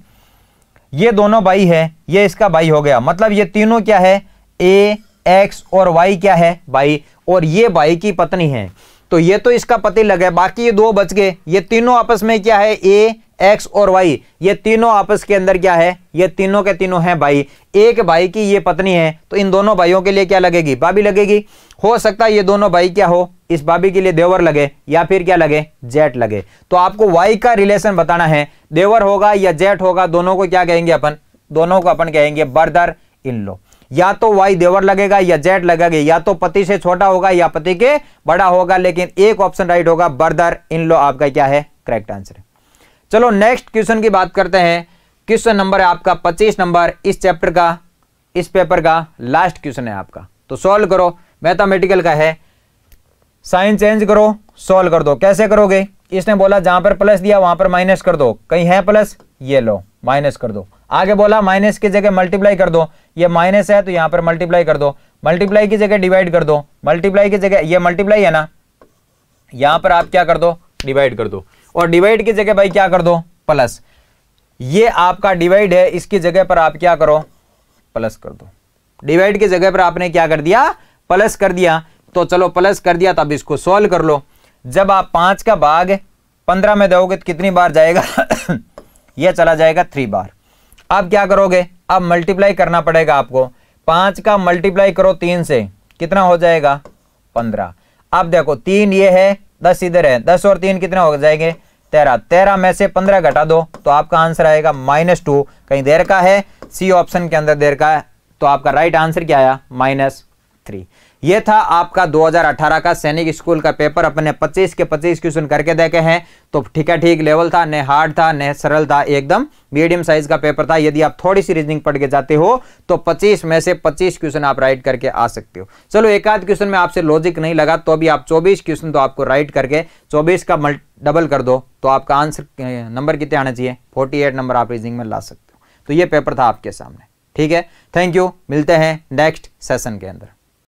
ये दोनों भाई है ये इसका भाई हो गया मतलब ये तीनों क्या है ए एक्स और वाई क्या है भाई और ये भाई की पत्नी है तो ये तो इसका पति लगे बाकी ये दो बच गए ये तीनों आपस में क्या है ए एक्स और वाई ये तीनों आपस के अंदर क्या है ये तीनों के तीनों हैं भाई एक भाई की ये पत्नी है तो इन दोनों भाइयों के लिए क्या लगेगी भाभी लगेगी हो सकता है ये दोनों भाई क्या हो इस भाभी के लिए देवर लगे या फिर क्या लगे जेट लगे तो आपको वाई का रिलेशन बताना है देवर होगा या जेट होगा दोनों को क्या कहेंगे अपन दोनों को अपन कहेंगे बर्दर इन लोग या तो वाई देवर लगेगा या जेड लगेगा या तो पति से छोटा होगा या पति के बड़ा होगा लेकिन एक ऑप्शन राइट होगा बर्दर इन लो आपका क्या है करेक्ट आंसर चलो नेक्स्ट क्वेश्चन की बात करते हैं क्वेश्चन नंबर है आपका पच्चीस नंबर इस चैप्टर का इस पेपर का लास्ट क्वेश्चन है आपका तो सॉल्व करो मैथामेटिकल का है साइन चेंज करो सॉल्व कर दो कैसे करोगे इसने बोला जहां पर प्लस दिया वहां पर माइनस कर दो कहीं है प्लस ये लो माइनस कर दो आगे बोला माइनस की जगह मल्टीप्लाई कर दो ये माइनस है तो यहां पर मल्टीप्लाई कर दो मल्टीप्लाई की जगह डिवाइड कर दो मल्टीप्लाई की जगह ये मल्टीप्लाई है ना यहां पर आप क्या कर दो डिवाइड कर दो और डिवाइड की जगह भाई क्या कर दो प्लस ये आपका डिवाइड है इसकी जगह पर आप क्या करो प्लस कर दो डिवाइड की जगह पर आपने क्या कर दिया प्लस कर दिया तो चलो प्लस कर दिया तब इसको सॉल्व कर लो जब आप पांच का भाग पंद्रह में दोगे तो कितनी बार जाएगा यह चला जाएगा थ्री बार अब क्या करोगे अब मल्टीप्लाई करना पड़ेगा आपको पांच का मल्टीप्लाई करो तीन से कितना हो जाएगा पंद्रह अब देखो तीन ये है दस इधर है दस और तीन कितना हो जाएंगे तेरह तेरह में से पंद्रह घटा दो तो आपका आंसर आएगा माइनस टू कहीं देर का है सी ऑप्शन के अंदर देर का है तो आपका राइट आंसर क्या आया माइनस थ्री ये था आपका 2018 का सैनिक स्कूल का पेपर अपने 25 के 25 क्वेश्चन करके देखे हैं तो ठीक है ठीक लेवल था न हार्ड था न सरल था एकदम मीडियम साइज का पेपर था यदि आप थोड़ी सी रीजनिंग पढ़ के जाते हो तो 25 में से 25 क्वेश्चन आप राइट करके आ सकते हो चलो एक आध क्वेश्चन में आपसे लॉजिक नहीं लगा तो अभी आप चौबीस क्वेश्चन तो आपको राइट करके चौबीस का डबल कर दो तो आपका आंसर नंबर कितने आना चाहिए फोर्टी नंबर आप रीजनिंग में ला सकते हो तो ये पेपर था आपके सामने ठीक है थैंक यू मिलते हैं नेक्स्ट सेशन के अंदर